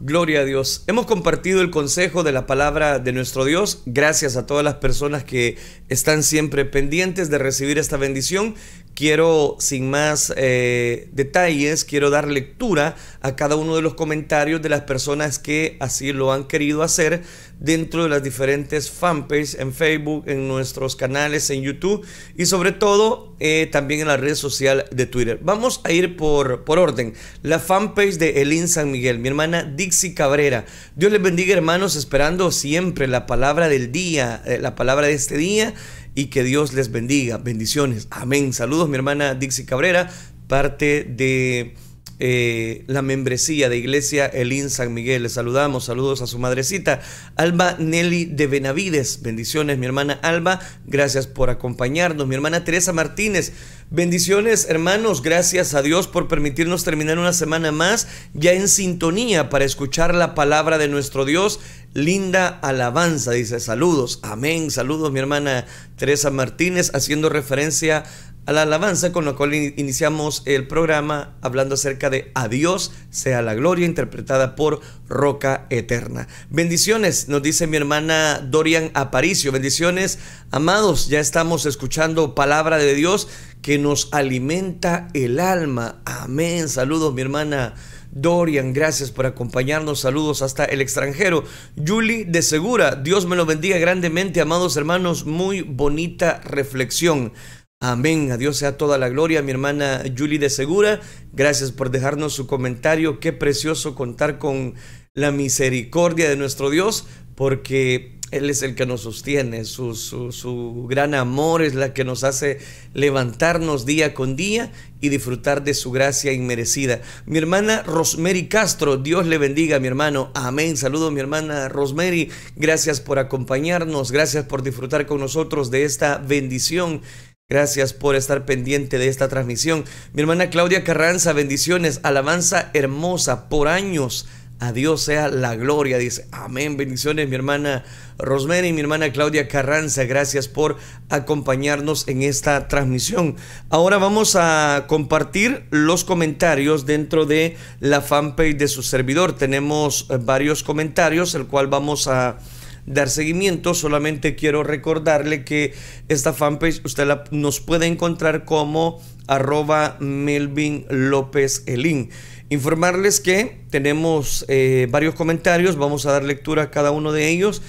Gloria a Dios. Hemos compartido el consejo de la palabra de nuestro Dios. Gracias a todas las personas que están siempre pendientes de recibir esta bendición. Quiero, sin más eh, detalles, quiero dar lectura a cada uno de los comentarios de las personas que así lo han querido hacer dentro de las diferentes fanpages en Facebook, en nuestros canales, en YouTube y sobre todo eh, también en la red social de Twitter. Vamos a ir por, por orden. La fanpage de Elin San Miguel, mi hermana Dixie Cabrera. Dios les bendiga hermanos, esperando siempre la palabra del día, eh, la palabra de este día. Y que Dios les bendiga. Bendiciones. Amén. Saludos, mi hermana Dixie Cabrera, parte de eh, la membresía de Iglesia Elín San Miguel. Les saludamos, saludos a su madrecita, Alba Nelly de Benavides. Bendiciones, mi hermana Alba, gracias por acompañarnos. Mi hermana Teresa Martínez, bendiciones, hermanos, gracias a Dios por permitirnos terminar una semana más ya en sintonía para escuchar la palabra de nuestro Dios. Linda alabanza, dice, saludos, amén, saludos, mi hermana Teresa Martínez, haciendo referencia a a la alabanza con la cual iniciamos el programa hablando acerca de Adiós sea la gloria interpretada por Roca Eterna. Bendiciones, nos dice mi hermana Dorian Aparicio. Bendiciones, amados, ya estamos escuchando palabra de Dios que nos alimenta el alma. Amén. Saludos, mi hermana. Dorian, gracias por acompañarnos. Saludos hasta el extranjero. Julie de Segura, Dios me lo bendiga grandemente, amados hermanos. Muy bonita reflexión. Amén. A Dios sea toda la gloria. Mi hermana Julie de Segura, gracias por dejarnos su comentario. Qué precioso contar con la misericordia de nuestro Dios, porque Él es el que nos sostiene. Su, gran amor es la que nos hace levantarnos día con día y disfrutar de su gracia inmerecida. Mi hermana Rosemary Castro, Dios le bendiga, mi hermano. Amén. Saludo, mi hermana Rosemary. Gracias por acompañarnos. Gracias por disfrutar con nosotros de esta bendición Gracias por estar pendiente de esta transmisión. Mi hermana Claudia Carranza, bendiciones, alabanza hermosa por años. A Dios sea la gloria, dice. Amén. Bendiciones, mi hermana Rosemary, mi hermana Claudia Carranza. Gracias por acompañarnos en esta transmisión. Ahora vamos a compartir los comentarios dentro de la fanpage de su servidor. Tenemos eh, varios comentarios, el cual vamos a dar seguimiento, solamente quiero recordarle que esta fanpage usted la, nos puede encontrar como arroba Melvin López Elín. Informarles que tenemos eh, varios comentarios, vamos a dar lectura a cada uno de ellos.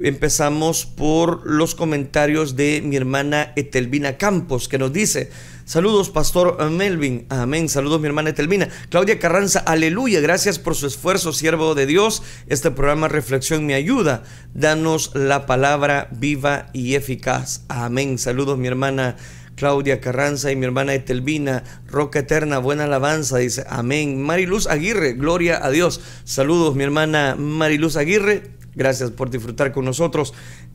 Empezamos por los comentarios de mi hermana Etelvina Campos, que nos dice, Saludos, Pastor Melvin. Amén. Saludos, mi hermana Etelvina. Claudia Carranza, aleluya. Gracias por su esfuerzo, siervo de Dios. Este programa Reflexión me ayuda. Danos la palabra viva y eficaz. Amén. Saludos, mi hermana. Claudia Carranza y mi hermana Etelvina, Roca Eterna, buena alabanza, dice amén. Mariluz Aguirre, gloria a Dios. Saludos, mi hermana Mariluz Aguirre, gracias por disfrutar con nosotros.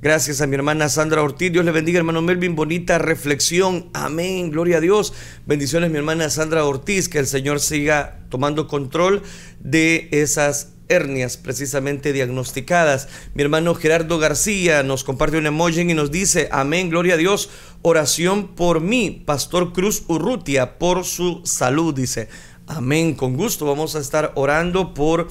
Gracias a mi hermana Sandra Ortiz. Dios le bendiga, hermano Melvin. Bonita reflexión. Amén. Gloria a Dios. Bendiciones, mi hermana Sandra Ortiz. Que el Señor siga tomando control de esas hernias precisamente diagnosticadas. Mi hermano Gerardo García nos comparte un emoji y nos dice, amén, gloria a Dios, oración por mí, Pastor Cruz Urrutia, por su salud, dice. Amén, con gusto vamos a estar orando por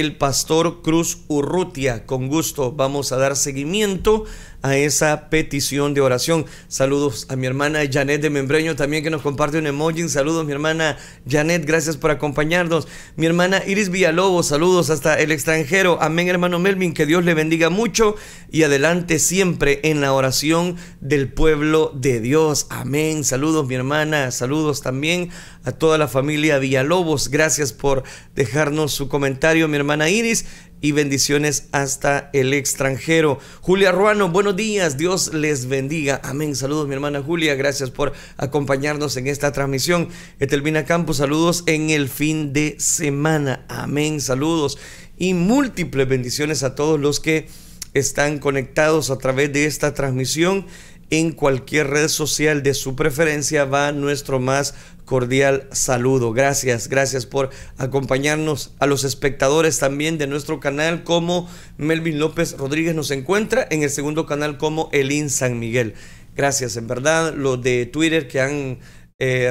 el pastor Cruz Urrutia. Con gusto vamos a dar seguimiento a esa petición de oración. Saludos a mi hermana Janet de Membreño también que nos comparte un emoji. Saludos mi hermana Janet, gracias por acompañarnos. Mi hermana Iris Villalobos, saludos hasta el extranjero. Amén hermano Melvin, que Dios le bendiga mucho y adelante siempre en la oración del pueblo de Dios. Amén. Saludos mi hermana, saludos también a toda la familia Villalobos. Gracias por dejarnos su comentario mi hermana Iris y bendiciones hasta el extranjero. Julia Ruano, buenos días, Dios les bendiga. Amén. Saludos, mi hermana Julia, gracias por acompañarnos en esta transmisión. Etelvina Campos, saludos en el fin de semana. Amén, saludos y múltiples bendiciones a todos los que están conectados a través de esta transmisión en cualquier red social de su preferencia va nuestro más cordial saludo. Gracias, gracias por acompañarnos a los espectadores también de nuestro canal como Melvin López Rodríguez nos encuentra en el segundo canal como In San Miguel. Gracias, en verdad, los de Twitter que han eh,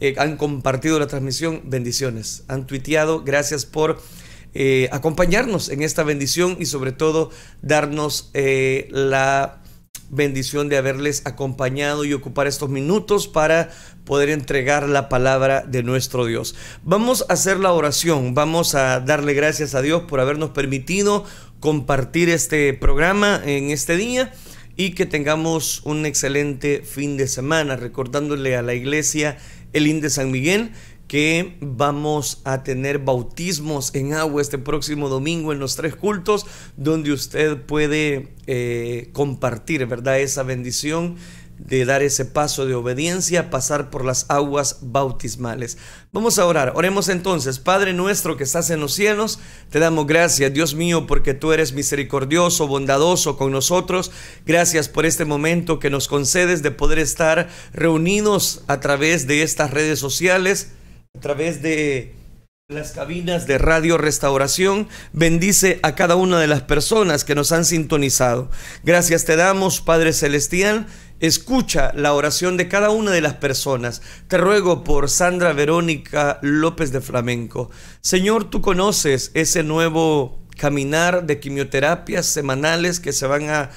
eh, han compartido la transmisión, bendiciones. Han tuiteado, gracias por eh, acompañarnos en esta bendición y sobre todo darnos eh, la bendición de haberles acompañado y ocupar estos minutos para poder entregar la palabra de nuestro Dios. Vamos a hacer la oración, vamos a darle gracias a Dios por habernos permitido compartir este programa en este día y que tengamos un excelente fin de semana, recordándole a la iglesia El de San Miguel que vamos a tener bautismos en agua este próximo domingo en los tres cultos, donde usted puede eh, compartir, ¿verdad? Esa bendición de dar ese paso de obediencia, pasar por las aguas bautismales. Vamos a orar, oremos entonces, Padre nuestro que estás en los cielos, te damos gracias, Dios mío, porque tú eres misericordioso, bondadoso con nosotros. Gracias por este momento que nos concedes de poder estar reunidos a través de estas redes sociales a través de las cabinas de Radio Restauración. Bendice a cada una de las personas que nos han sintonizado. Gracias te damos, Padre Celestial. Escucha la oración de cada una de las personas. Te ruego por Sandra Verónica López de Flamenco. Señor, tú conoces ese nuevo caminar de quimioterapias semanales que se van a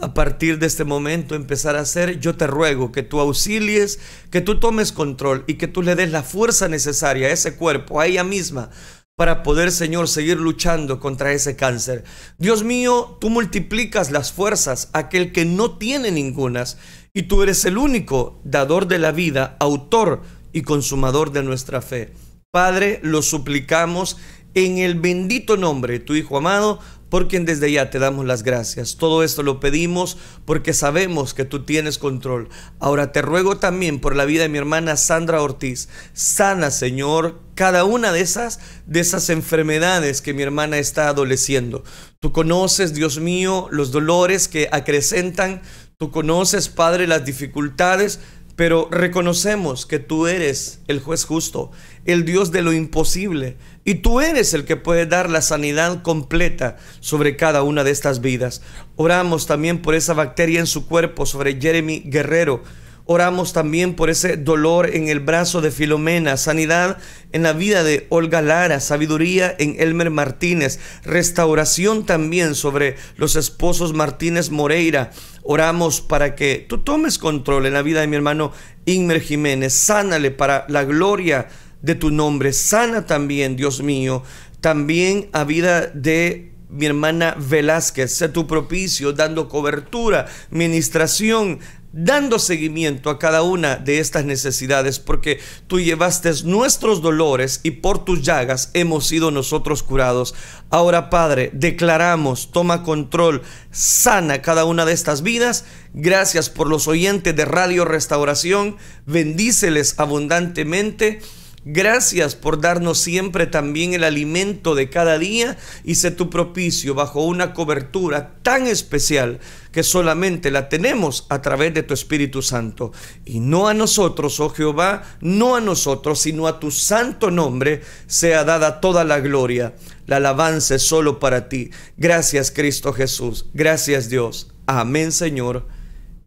a partir de este momento empezar a hacer, yo te ruego que tú auxilies, que tú tomes control y que tú le des la fuerza necesaria a ese cuerpo, a ella misma, para poder, Señor, seguir luchando contra ese cáncer. Dios mío, tú multiplicas las fuerzas a aquel que no tiene ningunas y tú eres el único dador de la vida, autor y consumador de nuestra fe. Padre, lo suplicamos en el bendito nombre de tu Hijo amado, por quien desde ya te damos las gracias. Todo esto lo pedimos porque sabemos que tú tienes control. Ahora te ruego también por la vida de mi hermana Sandra Ortiz. Sana, Señor, cada una de esas de esas enfermedades que mi hermana está adoleciendo. Tú conoces, Dios mío, los dolores que acrecentan, tú conoces, Padre, las dificultades, pero reconocemos que tú eres el juez justo el Dios de lo imposible. Y tú eres el que puede dar la sanidad completa sobre cada una de estas vidas. Oramos también por esa bacteria en su cuerpo, sobre Jeremy Guerrero. Oramos también por ese dolor en el brazo de Filomena, sanidad en la vida de Olga Lara, sabiduría en Elmer Martínez, restauración también sobre los esposos Martínez Moreira. Oramos para que tú tomes control en la vida de mi hermano Inmer Jiménez, sánale para la gloria de tu nombre. Sana también, Dios mío, también a vida de mi hermana Velázquez. Sé tu propicio, dando cobertura, ministración, dando seguimiento a cada una de estas necesidades, porque tú llevaste nuestros dolores y por tus llagas hemos sido nosotros curados. Ahora, Padre, declaramos, toma control, sana cada una de estas vidas. Gracias por los oyentes de Radio Restauración, bendíceles abundantemente. Gracias por darnos siempre también el alimento de cada día y ser tu propicio bajo una cobertura tan especial que solamente la tenemos a través de tu Espíritu Santo. Y no a nosotros, oh Jehová, no a nosotros, sino a tu santo nombre sea dada toda la gloria. La alabanza es solo para ti. Gracias Cristo Jesús. Gracias Dios. Amén Señor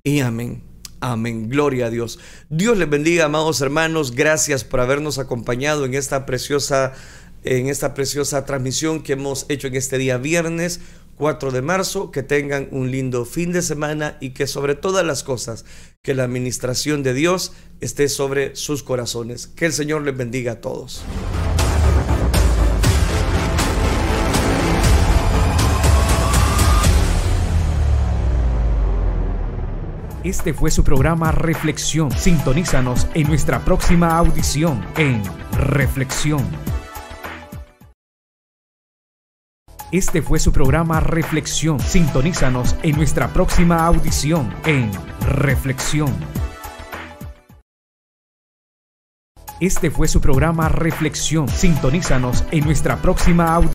y amén. Amén. Gloria a Dios. Dios les bendiga, amados hermanos. Gracias por habernos acompañado en esta preciosa en esta preciosa transmisión que hemos hecho en este día viernes 4 de marzo. Que tengan un lindo fin de semana y que sobre todas las cosas, que la administración de Dios esté sobre sus corazones. Que el Señor les bendiga a todos. Este fue su programa Reflexión. Sintonízanos en nuestra próxima audición en Reflexión. Este fue su programa Reflexión. Sintonízanos en nuestra próxima audición en Reflexión. Este fue su programa Reflexión. Sintonízanos en nuestra próxima audición.